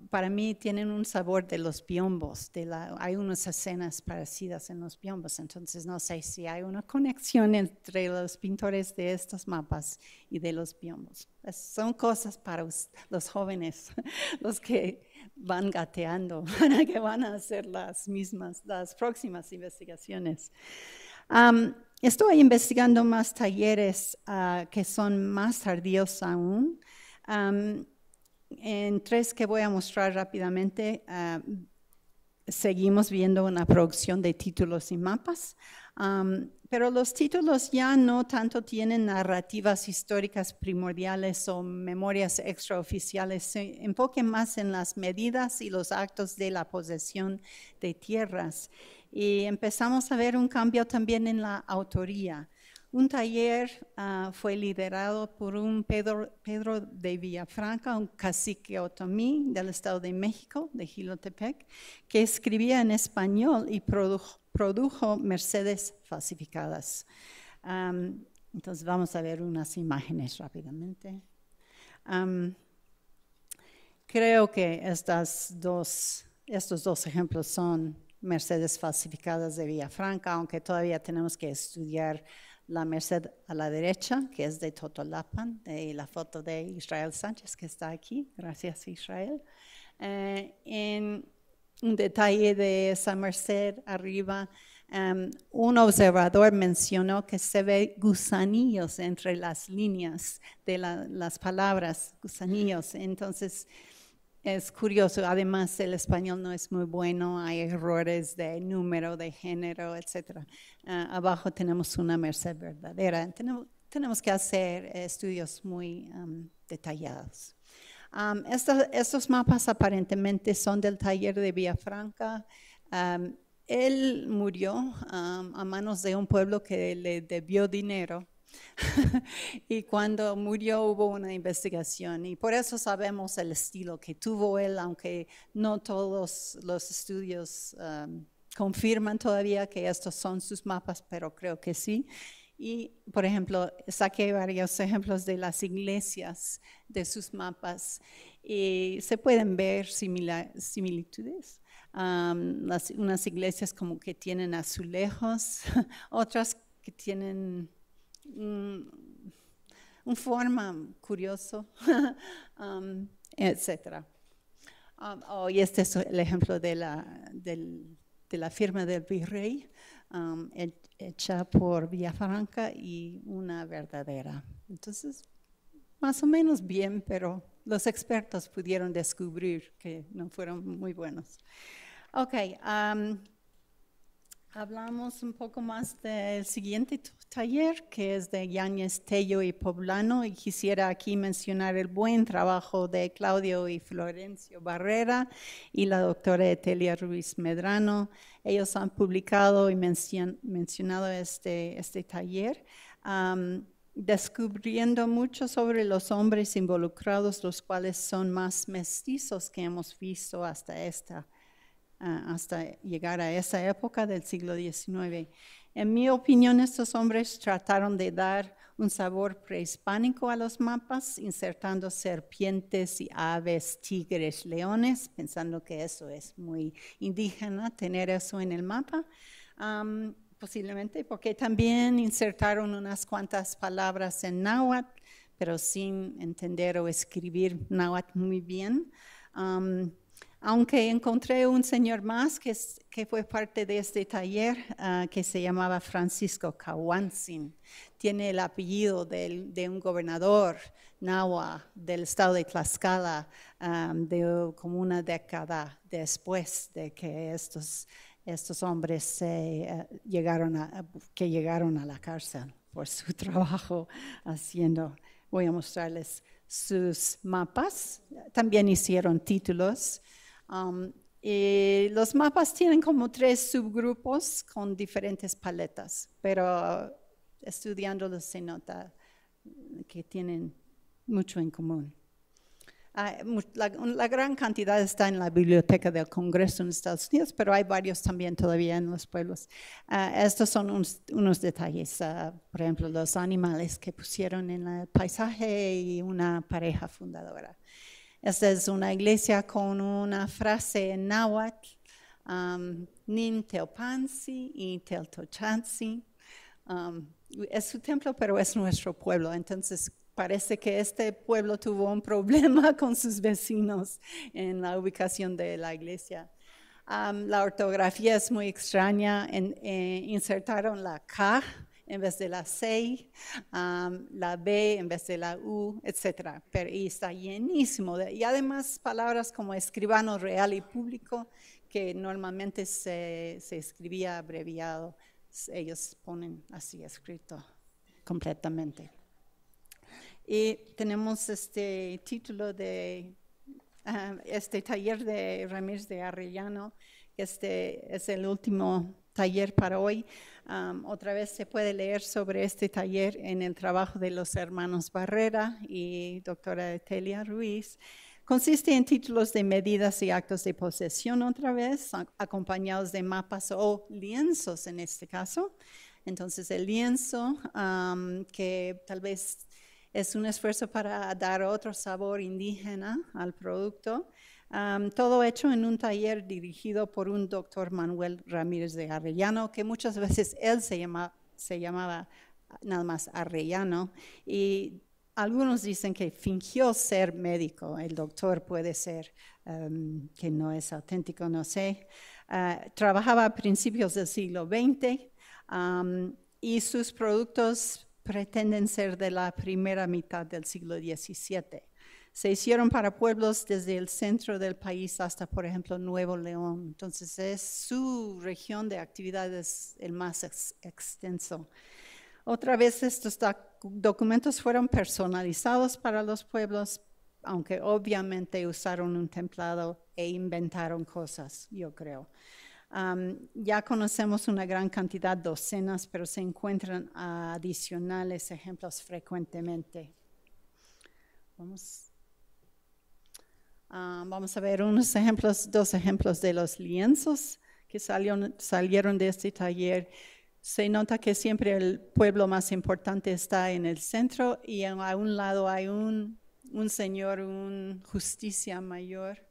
para mí tienen un sabor de los biombos, de la, hay unas escenas parecidas en los biombos, entonces no sé si hay una conexión entre los pintores de estos mapas y de los biombos. son cosas para los jóvenes, [laughs] los que van gateando, [laughs] para que van a hacer las mismas, las próximas investigaciones. estoy investigando más talleres ah, que son más tardíos aún en tres que voy a mostrar rápidamente, ah, seguimos viendo una producción de títulos y mapas, pero los títulos ya no tanto tienen narrativas históricas primordiales o memorias extraoficiales, se enfoquen más en las medidas y los actos de la posesión de tierras. Y empezamos a ver un cambio también en la autoría. Un taller ah, fue liderado por un Pedro, Pedro, de Villafranca, un cacique otomí del Estado de México, de Gilotepec, que escribía en español y produjo, Mercedes falsificadas. entonces vamos a ver unas imágenes rápidamente. creo que estas dos, estos dos ejemplos son Mercedes falsificadas de Villafranca, aunque todavía tenemos que estudiar la Merced a la derecha, que es de Totolapan, y la foto de Israel Sánchez, que está aquí. Gracias, Israel. Eh, en un detalle de esa Merced arriba, em, un observador mencionó que se ve gusanillos entre las líneas de las palabras, gusanillos. Entonces, es curioso, además el español no es muy bueno, hay errores de número, de género, etcétera. Ah, abajo tenemos una merced verdadera, tenemos, que hacer estudios muy detallados. estos, mapas aparentemente son del taller de Villafranca. él murió a manos de un pueblo que le debió dinero [laughs] y cuando murió hubo una investigación y por eso sabemos el estilo que tuvo él, aunque no todos los estudios um, confirman todavía que estos son sus mapas, pero creo que sí. Y, por ejemplo, saqué varios ejemplos de las iglesias, de sus mapas, y se pueden ver similitudes. Um, unas iglesias como que tienen azulejos, [laughs] otras que tienen Mm, un, forma curioso, etcétera. etc. y este es el ejemplo de la, de la firma del virrey, um, hecha por Villafranca y una verdadera. Entonces, más o menos bien, pero los expertos pudieron descubrir que no fueron muy buenos. Ok, um, Hablamos un poco más del siguiente taller, que es de Yáñez Tello y Poblano, y quisiera aquí mencionar el buen trabajo de Claudio y Florencio Barrera y la doctora Etelia Ruiz Medrano. Ellos han publicado y mencionado este, este taller. descubriendo mucho sobre los hombres involucrados, los cuales son más mestizos que hemos visto hasta esta hasta llegar a esa época del siglo XIX. En mi opinión, estos hombres trataron de dar un sabor prehispánico a los mapas, insertando serpientes y aves, tigres, leones, pensando que eso es muy indígena, tener eso en el mapa. posiblemente porque también insertaron unas cuantas palabras en náhuatl, pero sin entender o escribir náhuatl muy bien. Aunque encontré un señor más que, fue parte de este taller ah, que se llamaba Francisco Kawansin. Tiene el apellido de un gobernador nahua del estado de Tlaxcala ah, de, como una década después de que estos, hombres eh, llegaron a, que llegaron a la cárcel por su [laughs] trabajo haciendo. Voy a mostrarles sus mapas. También hicieron títulos y um, eh, los mapas tienen como tres subgrupos con diferentes paletas, pero estudiándolos se nota que tienen mucho en común. Ah, la, gran cantidad está en la biblioteca del Congreso en Estados Unidos, pero hay varios también todavía en los pueblos. Ah, estos son unos detalles, ah, por ejemplo, los animales que pusieron en el paisaje y una pareja fundadora. Esta es una iglesia con una frase en náhuatl, um, Nin Teopansi y Teltochansi. Um, es su templo, pero es nuestro pueblo. Entonces, parece que este pueblo tuvo un problema [laughs] con sus vecinos en la ubicación de la iglesia. Um, la ortografía es muy extraña. Eh, insertaron la K en vez de la C, la B en vez de la U, etc. Pero y está llenísimo. y además palabras como escribano real y público, que normalmente se, se escribía abreviado, ellos ponen así escrito completamente. Y tenemos este título de ah, este taller de Ramírez de Arrellano, este es el último taller para hoy. otra vez se puede leer sobre este taller en el trabajo de los hermanos Barrera y doctora Telia Ruiz. Consiste en títulos de medidas y actos de posesión otra vez, acompañados de mapas o lienzos en este caso. Entonces el lienzo que tal vez es un esfuerzo para dar otro sabor indígena al producto todo hecho en un taller dirigido por un doctor Manuel Ramírez de Arrellano, que muchas veces él se, llama, se llamaba nada más Arrellano. y algunos dicen que fingió ser médico, el doctor puede ser que no es auténtico, no sé. Ah, trabajaba a principios del siglo XX y sus productos pretenden ser de la primera mitad del siglo XVII se hicieron para pueblos desde el centro del país hasta, por ejemplo, Nuevo León. Entonces es su región de actividades el más extenso. Otra vez estos documentos fueron personalizados para los pueblos, aunque obviamente usaron un templado e inventaron cosas, yo creo. ya conocemos una gran cantidad, docenas, pero se encuentran adicionales ejemplos frecuentemente. Vamos. Ah, vamos a ver unos ejemplos, dos ejemplos de los lienzos que salieron, salieron de este taller. Se nota que siempre el pueblo más importante está en el centro y a un lado hay un, señor, un justicia mayor.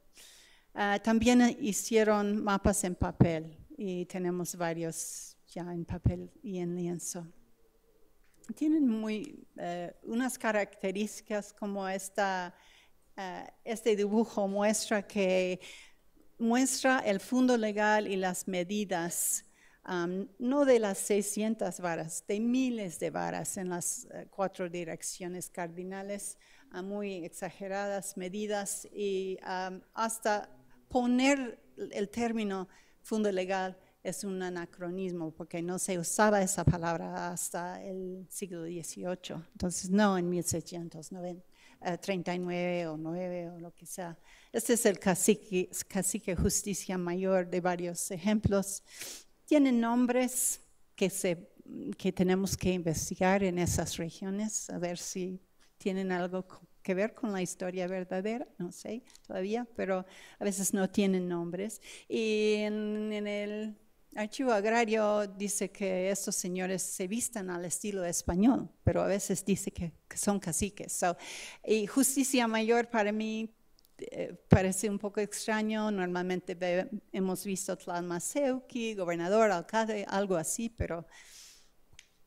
Ah, también hicieron mapas en papel y tenemos varios ya en papel y en lienzo. Tienen muy, eh, unas características como esta Ah, este dibujo muestra que muestra el fondo legal y las medidas, no de las 600 varas, de miles de varas en las eh, cuatro direcciones cardinales, ah, muy exageradas medidas y hasta poner el término fondo legal es un anacronismo porque no se usaba esa palabra hasta el siglo XVIII, entonces no en 1690. 39 o 9 o lo que sea. Este es el cacique, cacique justicia mayor de varios ejemplos. Tienen nombres que, se, que tenemos que investigar en esas regiones, a ver si tienen algo que ver con la historia verdadera, no sé todavía, pero a veces no tienen nombres. Y en el Archivo Agrario dice que estos señores se vistan al estilo español, pero a veces dice que, son caciques. y justicia mayor para mí eh, parece un poco extraño. Normalmente hemos visto Tlalmaceuqui, gobernador, alcalde, algo así, pero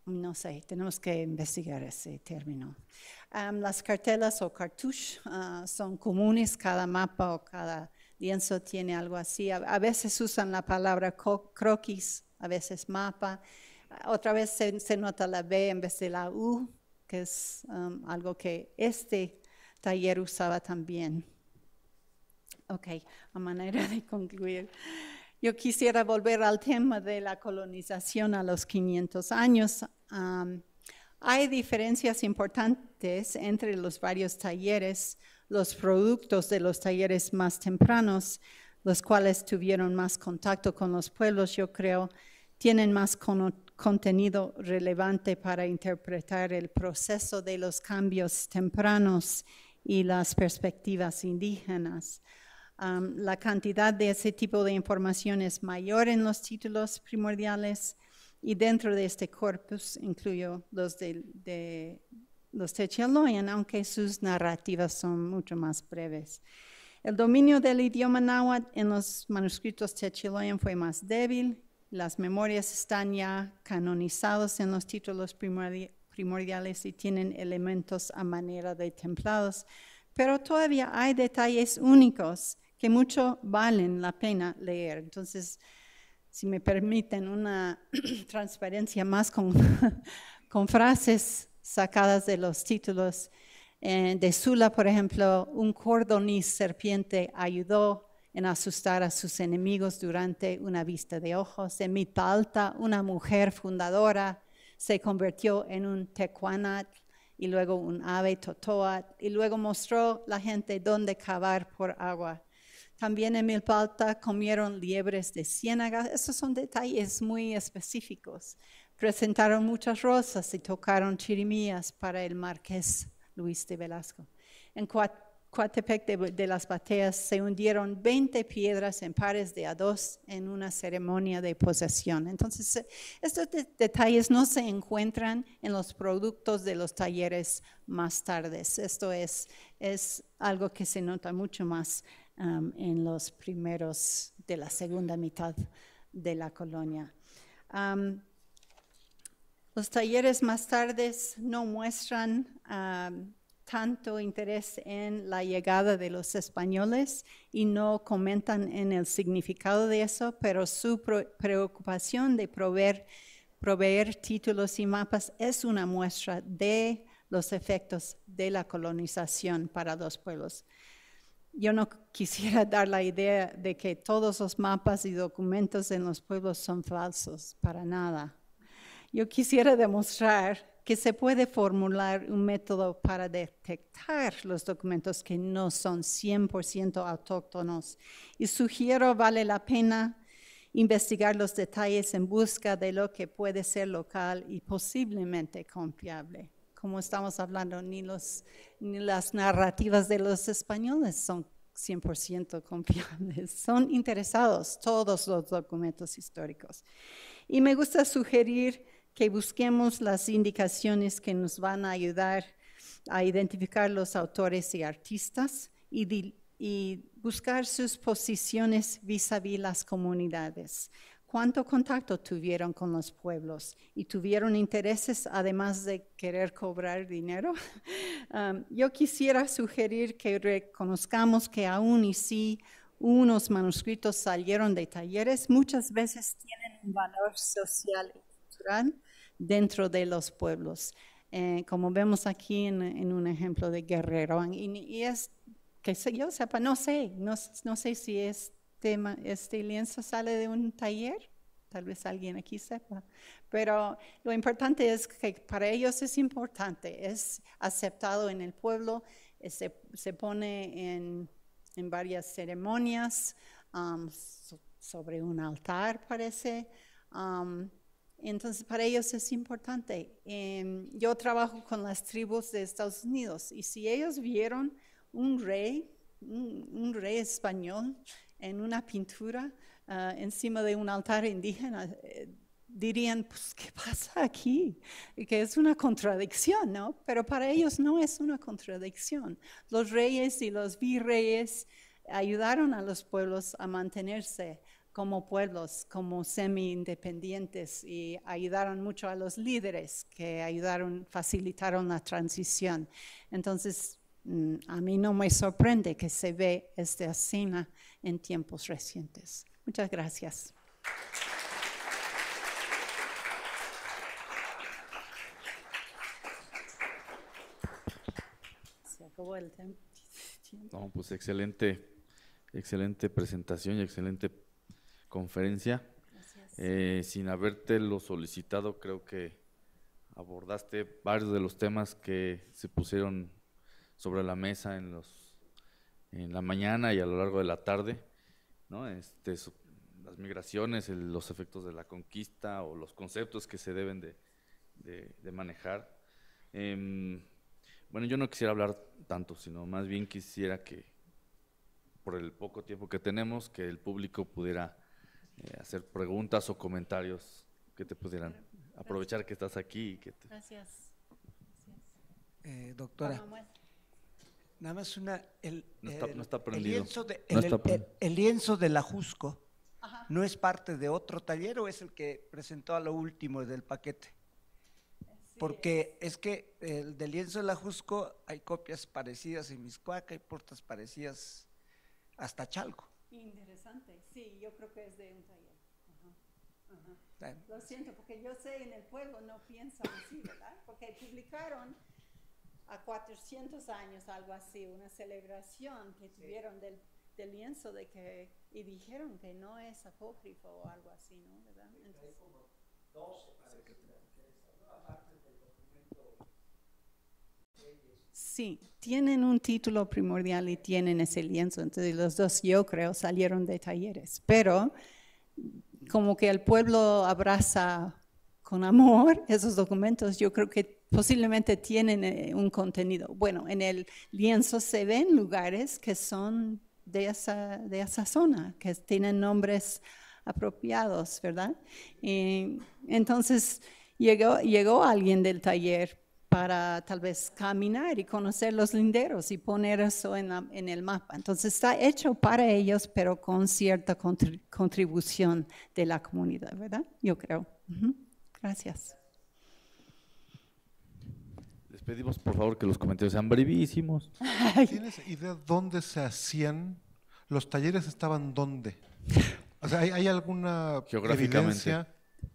no sé, tenemos que investigar ese término. las cartelas o cartuchos ah, son comunes, cada mapa o cada lienzo tiene algo así. A, veces usan la palabra croquis, a veces mapa. Otra vez se, nota la B en vez de la U, que es um, algo que este taller usaba también. Ok, a manera de concluir. Yo quisiera volver al tema de la colonización a los 500 años. Um, hay diferencias importantes entre los varios talleres los productos de los talleres más tempranos, los cuales tuvieron más contacto con los pueblos, yo creo, tienen más contenido relevante para interpretar el proceso de los cambios tempranos y las perspectivas indígenas. la cantidad de ese tipo de información es mayor en los títulos primordiales y dentro de este corpus incluyo los de los techiloyan aunque sus narrativas son mucho más breves. El dominio del idioma náhuatl en los manuscritos techiloyan fue más débil. Las memorias están ya canonizadas en los títulos primordiales y tienen elementos a manera de templados, pero todavía hay detalles únicos que mucho valen la pena leer. Entonces, si me permiten una [clears throat] transparencia más con [laughs] frases sacadas de los títulos. Eh, de Sula, por ejemplo, un cordoniz serpiente ayudó en asustar a sus enemigos durante una vista de ojos. En Mitalta, una mujer fundadora se convirtió en un tecuanat y luego un ave totoat y luego mostró la gente dónde cavar por agua. También en Milpalta comieron liebres de ciénaga. Esos son detalles muy específicos presentaron muchas rosas y tocaron chirimías para el marqués Luis de Velasco. En Coatepec de, las Bateas se hundieron 20 piedras en pares de a dos en una ceremonia de posesión. Entonces, eh, estos detalles no se encuentran en los productos de los talleres más tardes. Esto es, es algo que se nota mucho más en los primeros de la segunda mitad de la colonia. Los talleres más tardes no muestran ah, tanto interés en la llegada de los españoles y no comentan en el significado de eso, pero su preocupación de proveer, proveer títulos y mapas es una muestra de los efectos de la colonización para los pueblos. Yo no quisiera [laughs] dar la idea de que todos los mapas y documentos en los pueblos son falsos, para nada yo quisiera demostrar que se puede formular un método para detectar los documentos que no son 100% autóctonos y sugiero vale la pena investigar los detalles en busca de lo que puede ser local y posiblemente confiable. Como estamos hablando, ni, los, ni las narrativas de los españoles son 100% confiables. [laughs] Son interesados todos los documentos históricos. Y me gusta sugerir que busquemos las indicaciones que nos van a ayudar a identificar los autores y artistas y, buscar sus posiciones vis a vis las comunidades. ¿Cuánto contacto tuvieron con los pueblos? ¿Y tuvieron intereses además de querer cobrar dinero? [laughs] Um, yo quisiera sugerir que reconozcamos que aún y si unos manuscritos salieron de talleres, muchas veces tienen un valor social y cultural dentro de los pueblos. Eh, como vemos aquí en, un ejemplo de Guerrero, y, y es que yo sepa, no sé, no, sé si este, este lienzo sale de un taller, tal vez alguien aquí sepa, pero lo importante es que para ellos es importante, es aceptado en el pueblo, eh, se, se pone en, en, varias ceremonias, um, sobre un altar parece, um, entonces, para ellos es importante. Em, yo trabajo con las tribus de Estados Unidos y si ellos vieron un rey, un, rey español en una pintura ah, encima de un altar indígena, eh, dirían, pues, ¿qué pasa aquí? Que es una contradicción, ¿no? Pero para ellos no es una contradicción. Los reyes y los virreyes ayudaron a los pueblos a mantenerse como pueblos, como semi-independientes y ayudaron mucho a los líderes que ayudaron, facilitaron la transición. Entonces, mm, a mí no me sorprende que se ve esta escena en tiempos recientes. Muchas gracias. Se acabó el [laughs] tiempo. No, pues excelente, excelente presentación y excelente conferencia. Eh, sin habértelo solicitado, creo que abordaste varios de los temas que se pusieron sobre la mesa en los en la mañana y a lo largo de la tarde, este, las migraciones, los efectos de la conquista o los conceptos que se deben de, manejar. Em, bueno, yo no quisiera hablar tanto, sino más bien quisiera que, por el poco tiempo que tenemos, que el público pudiera eh, hacer preguntas o comentarios que te pudieran aprovechar que estás aquí. que Gracias. Eh, doctora. Nada más una. El, no, El lienzo de, lienzo de la Jusco no es parte de otro taller o es el que presentó a lo último del paquete. Porque es. que el del lienzo de la Jusco hay copias parecidas en Miscuaca, hay puertas parecidas hasta Chalco. Interesante, sí, yo creo que es de un taller. Lo siento, porque yo sé en el pueblo no piensan así, ¿verdad? Porque publicaron a 400 años, algo así, una celebración que tuvieron del, del, lienzo de que, y dijeron que no es apócrifo o algo así, ¿no? ¿Verdad? Entonces, 12 Sí, tienen un título primordial y tienen ese lienzo. Entonces los dos, yo creo, salieron de talleres. Pero como que el pueblo abraza con amor esos documentos, yo creo que posiblemente tienen eh, un contenido. Bueno, en el lienzo se ven lugares que son de esa, de esa zona, que tienen nombres apropiados, ¿verdad? Eh, entonces llegó, llegó alguien del taller para tal vez caminar y conocer los linderos y poner eso en, en el mapa. Entonces está hecho para ellos, pero con cierta contribución de la comunidad, ¿verdad? Yo creo. Gracias. Les pedimos por favor que los comentarios sean brevísimos. ¿Tienes idea dónde se hacían? ¿Los talleres estaban dónde? ¿hay, alguna Geográficamente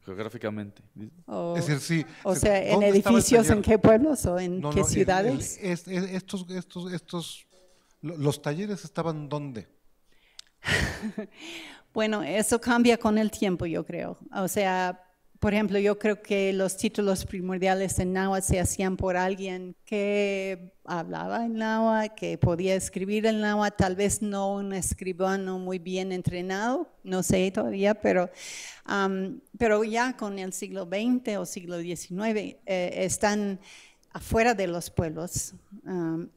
geográficamente. O, sea, ¿en edificios en qué pueblos o en qué ciudades? estos, estos, estos, los talleres estaban dónde? [laughs] bueno, eso cambia con el tiempo, yo creo. O sea, por ejemplo, yo creo que los títulos primordiales en náhuatl se hacían por alguien que hablaba en náhuatl, que podía escribir en náhuatl, tal vez no un escribano muy bien entrenado, no sé todavía, pero, pero ya con el siglo XX o siglo XIX eh, están afuera de los pueblos,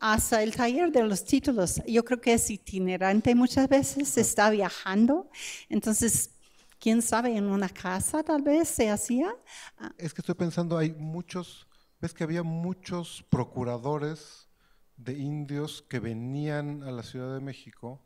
hasta el taller de los títulos. Yo creo que es itinerante muchas veces, se está viajando, entonces quién sabe, en una casa tal vez se hacía. Ah. Es que estoy pensando, hay muchos, ves que había muchos procuradores de indios que venían a la Ciudad de México,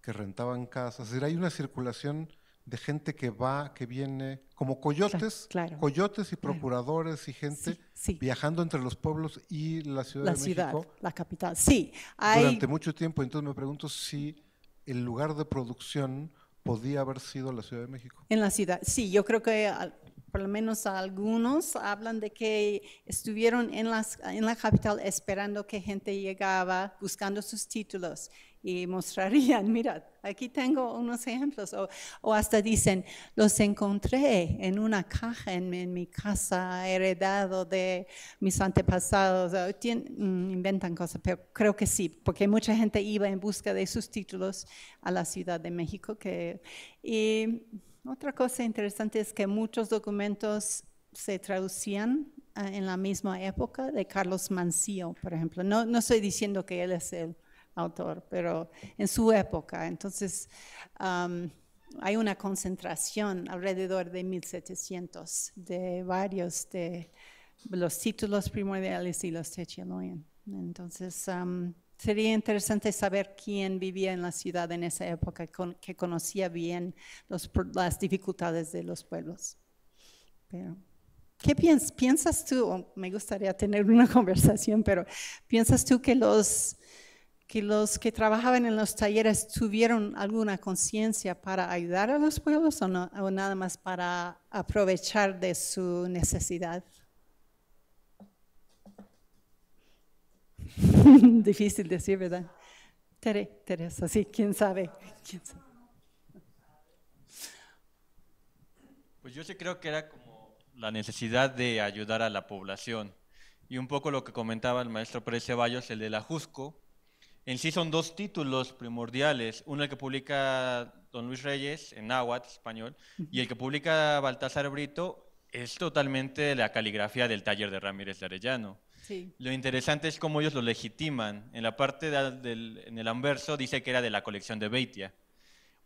que rentaban casas. Es decir, hay una circulación de gente que va, que viene, como coyotes, coyotes y procuradores y gente viajando entre los pueblos y la ciudad de ciudad, México. La capital, sí. Durante mucho tiempo, entonces me pregunto si el lugar de producción podía haber sido la Ciudad de México. En la ciudad, sí, yo creo que por lo menos algunos, hablan de que estuvieron en, en la capital esperando que gente llegaba buscando sus títulos y mostrarían, [laughs] mira, aquí tengo unos ejemplos, o, hasta dicen, los encontré en una caja en, mi casa, heredado de mis antepasados, mm, inventan cosas, pero creo que sí, porque mucha gente iba en busca de sus títulos a la Ciudad de México, que, y otra cosa interesante es que muchos documentos se traducían ah, en la misma época de Carlos Mancillo, por ejemplo. No, no estoy diciendo que él es el autor, pero en su época. Entonces, hay una concentración alrededor de 1700 de varios de los títulos primordiales y los Techeloyan. Entonces, sería interesante saber quién vivía en la ciudad en esa época, que conocía bien las dificultades de los pueblos. ¿Qué piensas, tú? me gustaría tener una [laughs] conversación, pero ¿piensas tú que los que, los que trabajaban en los talleres tuvieron alguna conciencia para ayudar a los pueblos o nada más para aprovechar de su necesidad? [laughs] Difícil decir, ¿verdad? Tere, Teresa, sí, quién sabe. Pues yo sí creo que era como la necesidad de ayudar a la población. Y un poco lo que comentaba el maestro Pérez Ceballos, el de la En sí son dos títulos primordiales, uno el que publica don Luis Reyes en náhuatl, español, y el que publica Baltasar Brito es totalmente la caligrafía del taller de Ramírez de Arellano. Lo interesante es cómo ellos lo legitiman. En la parte del, en el anverso dice que era de la colección de Beitia.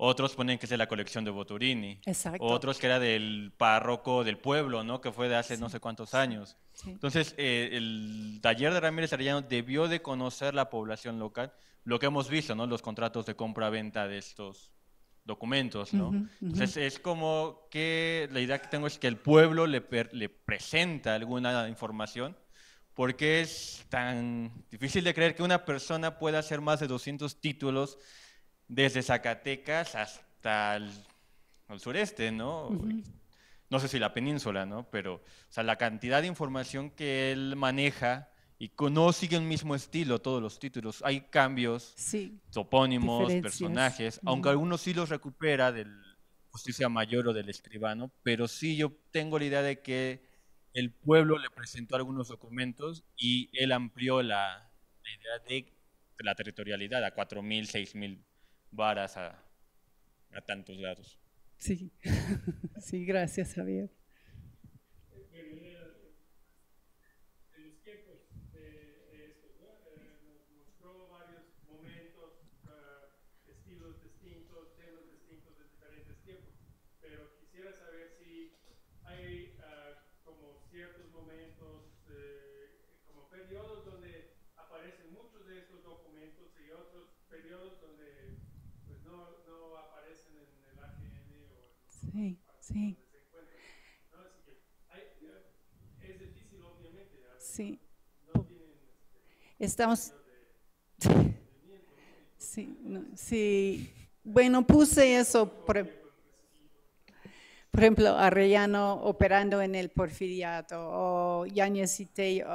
Otros ponen que es de la colección de Boturini. Otros que era del párroco del pueblo, ¿no? Que fue de hace no sé cuántos años. Entonces, eh, el taller de Ramírez Arellano debió de conocer la población local, lo que hemos visto, ¿no? Los contratos de compra-venta de estos documentos, ¿no? Entonces, es como que la idea que tengo es que el pueblo le, le presenta alguna información porque es tan difícil de creer que una persona pueda hacer más de 200 títulos desde Zacatecas hasta el, sureste, ¿no? No sé si la península, ¿no? Pero, o sea, la cantidad de información que él maneja y no sigue el mismo estilo todos los títulos. Hay cambios, topónimos, personajes, aunque algunos sí los recupera del Justicia Mayor o del Escribano, pero sí yo tengo la idea de que el pueblo le presentó algunos documentos y él amplió la, idea de la territorialidad a 4.000, 6.000 varas a, tantos lados. Sí, [laughs] sí, gracias Javier. Sí. Sí. Estamos. [laughs] Sí, Bueno, puse eso, por, ejemplo, Arellano operando en el porfiriato o Yañez y Tello,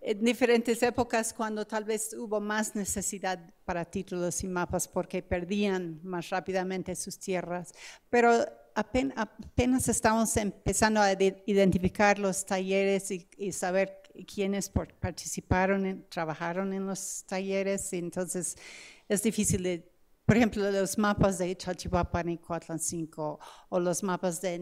en diferentes épocas cuando tal vez hubo más necesidad para títulos y mapas porque perdían más rápidamente sus tierras. Pero apenas, estamos empezando a identificar los talleres y, saber quiénes participaron, trabajaron en los talleres, entonces es difícil por ejemplo, los mapas de Chachihuapan y Coatlán 5 o los mapas de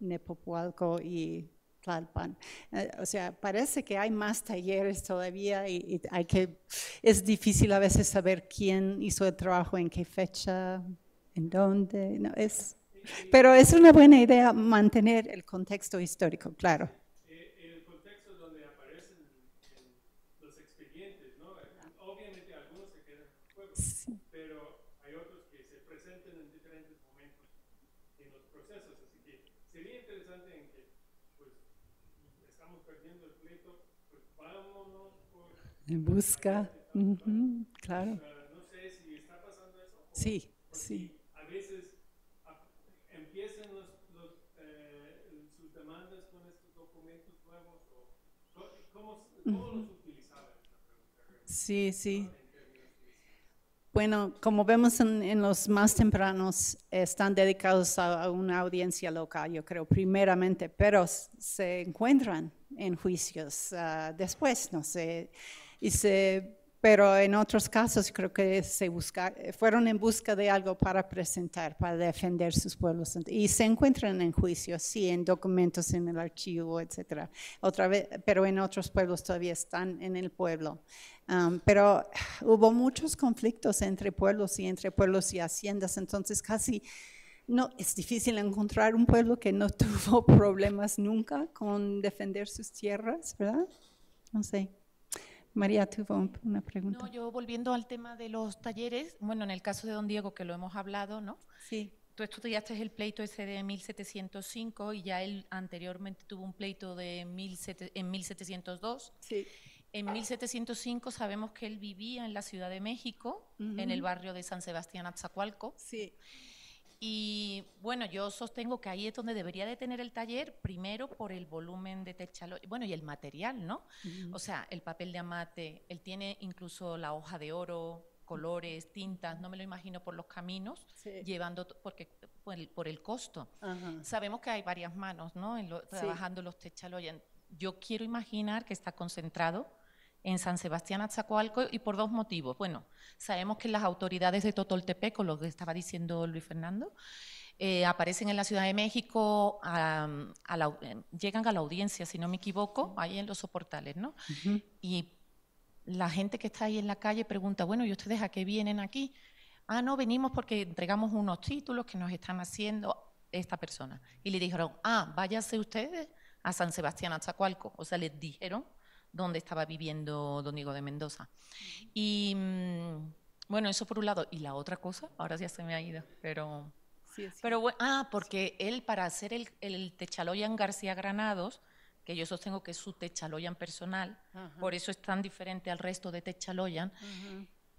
Nepopualco y Tlalpan. Eh, o sea, parece que hay más talleres todavía y, y hay que, es difícil a veces saber quién hizo el trabajo, en qué fecha, en dónde, no, es pero es una buena idea mantener el contexto histórico, claro. Eh, el contexto donde aparecen los expedientes, ¿no? obviamente algunos se quedan en el juego, pero hay otros que se presentan en diferentes momentos en los procesos. Así que sería interesante en que, pues, estamos perdiendo el pleito, pues vámonos por busca, claro. No sé si está pasando eso. Sí, sí empiecen eh, sus demandas con estos documentos nuevos? ¿Cómo, los utilizaban? Sí, sí. Bueno, como vemos en, los más tempranos, están dedicados a, una audiencia local, yo creo, primeramente, pero se encuentran en juicios ah, después, no sé, y se pero en otros casos creo que se fueron en busca de algo para presentar, para defender sus pueblos y se encuentran en juicio, sí, en documentos en el archivo, etcétera. Otra vez, pero en otros pueblos todavía están en el pueblo. Um, pero hubo muchos conflictos entre pueblos y entre pueblos y haciendas, entonces casi no es difícil encontrar un pueblo que no [laughs] tuvo problemas nunca con defender sus tierras, ¿verdad? No sé. María tuvo una pregunta. No, yo volviendo al tema de los talleres, bueno, en el caso de don Diego, que lo hemos hablado, ¿no? Sí. Tú estudiaste el pleito ese de 1705 y ya él anteriormente tuvo un pleito de en 1702. Sí. En 1705 sabemos que él vivía en la Ciudad de México, en el barrio de San Sebastián Atzacualco. Sí. Y bueno, yo sostengo que ahí es donde debería de tener el taller, primero por el volumen de techalo, bueno, y el material, ¿no? O sea, el papel de amate, él tiene incluso la hoja de oro, colores, tintas, no me lo imagino por los caminos, llevando, porque por el, costo. Sabemos que hay varias manos, ¿no? trabajando los techaloyas. Yo quiero imaginar que está concentrado en San Sebastián Atzacualco y por dos motivos. Bueno, sabemos que las autoridades de Totoltepec, con lo que estaba diciendo Luis Fernando, eh, aparecen en la Ciudad de México, a, eh, llegan a la audiencia, si no me equivoco, ahí en los soportales, ¿no? Y la gente que está ahí en la calle pregunta, bueno, ¿y ustedes a qué vienen aquí? Ah, no, venimos porque entregamos unos títulos que nos están haciendo esta persona. Y le dijeron, ah, váyase ustedes a San Sebastián Atzacualco O sea, les dijeron donde estaba viviendo don Diego de Mendoza. Y mm, bueno, eso por un lado. Y la otra cosa, ahora ya se me ha ido, pero... Pero ah, porque él para hacer el, Techaloyan García Granados, que yo sostengo que es su Techaloyan personal, por eso es tan diferente al resto de Techaloyan,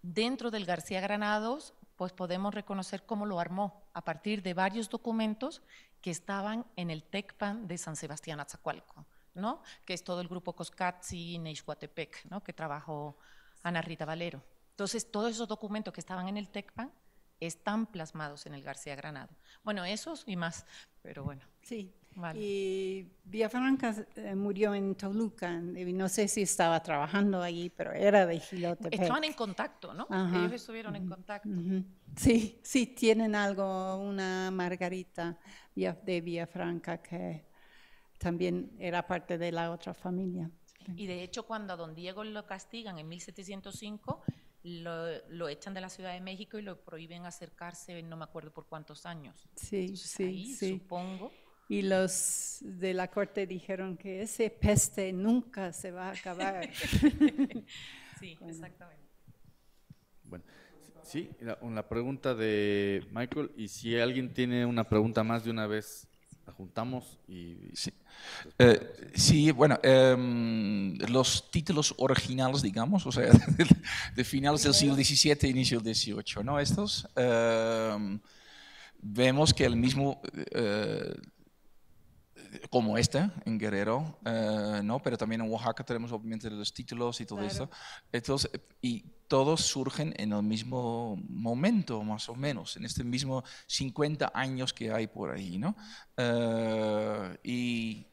dentro del García Granados, pues podemos reconocer cómo lo armó a partir de varios documentos que estaban en el TECPAN de San Sebastián Atzacualco. ¿no? que es todo el grupo Coscatzi, Neixhuatepec, ¿no? que trabajó Ana Rita Valero. Entonces, todos esos documentos que estaban en el TECPAN están plasmados en el García Granado. Bueno, esos y más, pero bueno. Sí. Vale. Y Villafranca eh, murió en Toluca, no sé si estaba trabajando allí, pero era de Gilotepec. Estaban en contacto, ¿no? Ellos estuvieron en contacto. Sí, sí, tienen algo, una margarita de Villafranca que también era parte de la otra familia. Y de hecho, cuando a don Diego lo castigan en 1705, lo, echan de la Ciudad de México y lo prohíben acercarse, no me acuerdo por cuántos años. Sí, sí, Supongo. Y los de la corte dijeron que ese peste nunca se va a acabar. [laughs] sí, exactamente. Bueno, sí, la, pregunta de Michael, y si alguien tiene una pregunta más de una vez, la juntamos y... Sí, eh, sí bueno, em, los títulos originales, digamos, o sea, [laughs] de, finales del siglo XVII, inicio del XVIII, ¿no? Estos, em, vemos que el mismo, eh, como este, en Guerrero, eh, ¿no? Pero también en Oaxaca tenemos obviamente los títulos y todo esto. Entonces, y todos surgen en el mismo momento, más o menos, en este mismo 50 años que hay por ahí, ¿no? Eh, y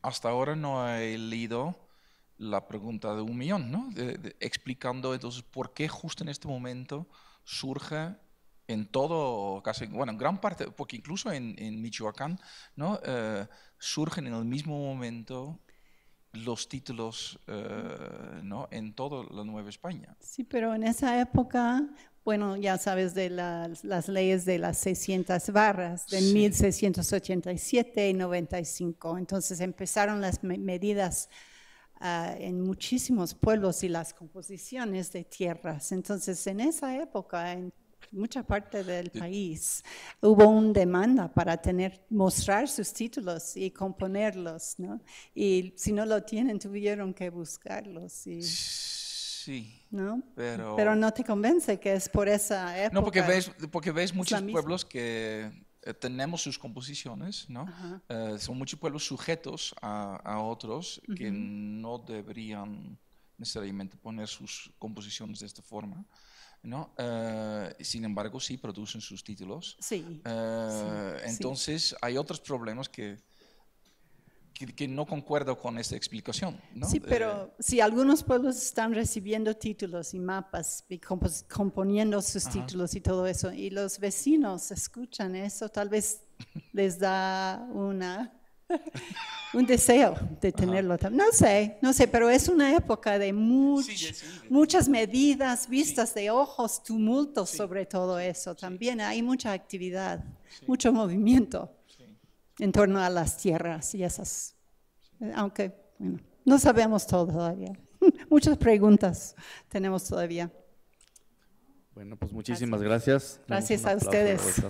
hasta ahora no he leído la pregunta de un millón, ¿no? explicando entonces por qué justo en este momento surge en todo, casi, bueno, en gran parte, porque incluso en, Michoacán, ¿no? Eh, surgen en el mismo momento los títulos eh, ¿no? en toda la Nueva España. Sí, pero en esa época, bueno, ya sabes de las, leyes de las 600 barras de 1687 y 95. Entonces empezaron las medidas ah, en muchísimos pueblos y las composiciones de tierras. Entonces en esa época, mucha parte del país, hubo una demanda para tener, mostrar sus títulos y componerlos, ¿no? Y si no lo tienen, tuvieron que buscarlos. sí. ¿no? Pero, no te convence que es por esa época. No, porque ves, porque ves muchos pueblos que eh, tenemos sus composiciones, ¿no? Eh, son muchos pueblos sujetos a, otros que no deberían necesariamente poner sus composiciones de esta forma. ¿no? Eh, sin embargo, sí producen sus títulos. Sí. Eh, entonces, hay otros problemas que, que, no concuerdo con esta explicación. Sí, pero eh, si algunos pueblos están recibiendo títulos y mapas y componiendo sus títulos y todo eso, y los vecinos escuchan eso, tal vez les da una [laughs] un deseo de tenerlo. también No sé, no sé, pero es una época de muchas medidas, vistas de ojos, tumultos sobre todo eso. También hay mucha actividad, mucho movimiento en torno a las tierras y esas. Aunque, bueno, no sabemos todo todavía. [laughs] Muchas preguntas tenemos todavía. Bueno, pues muchísimas Gracias, gracias a ustedes.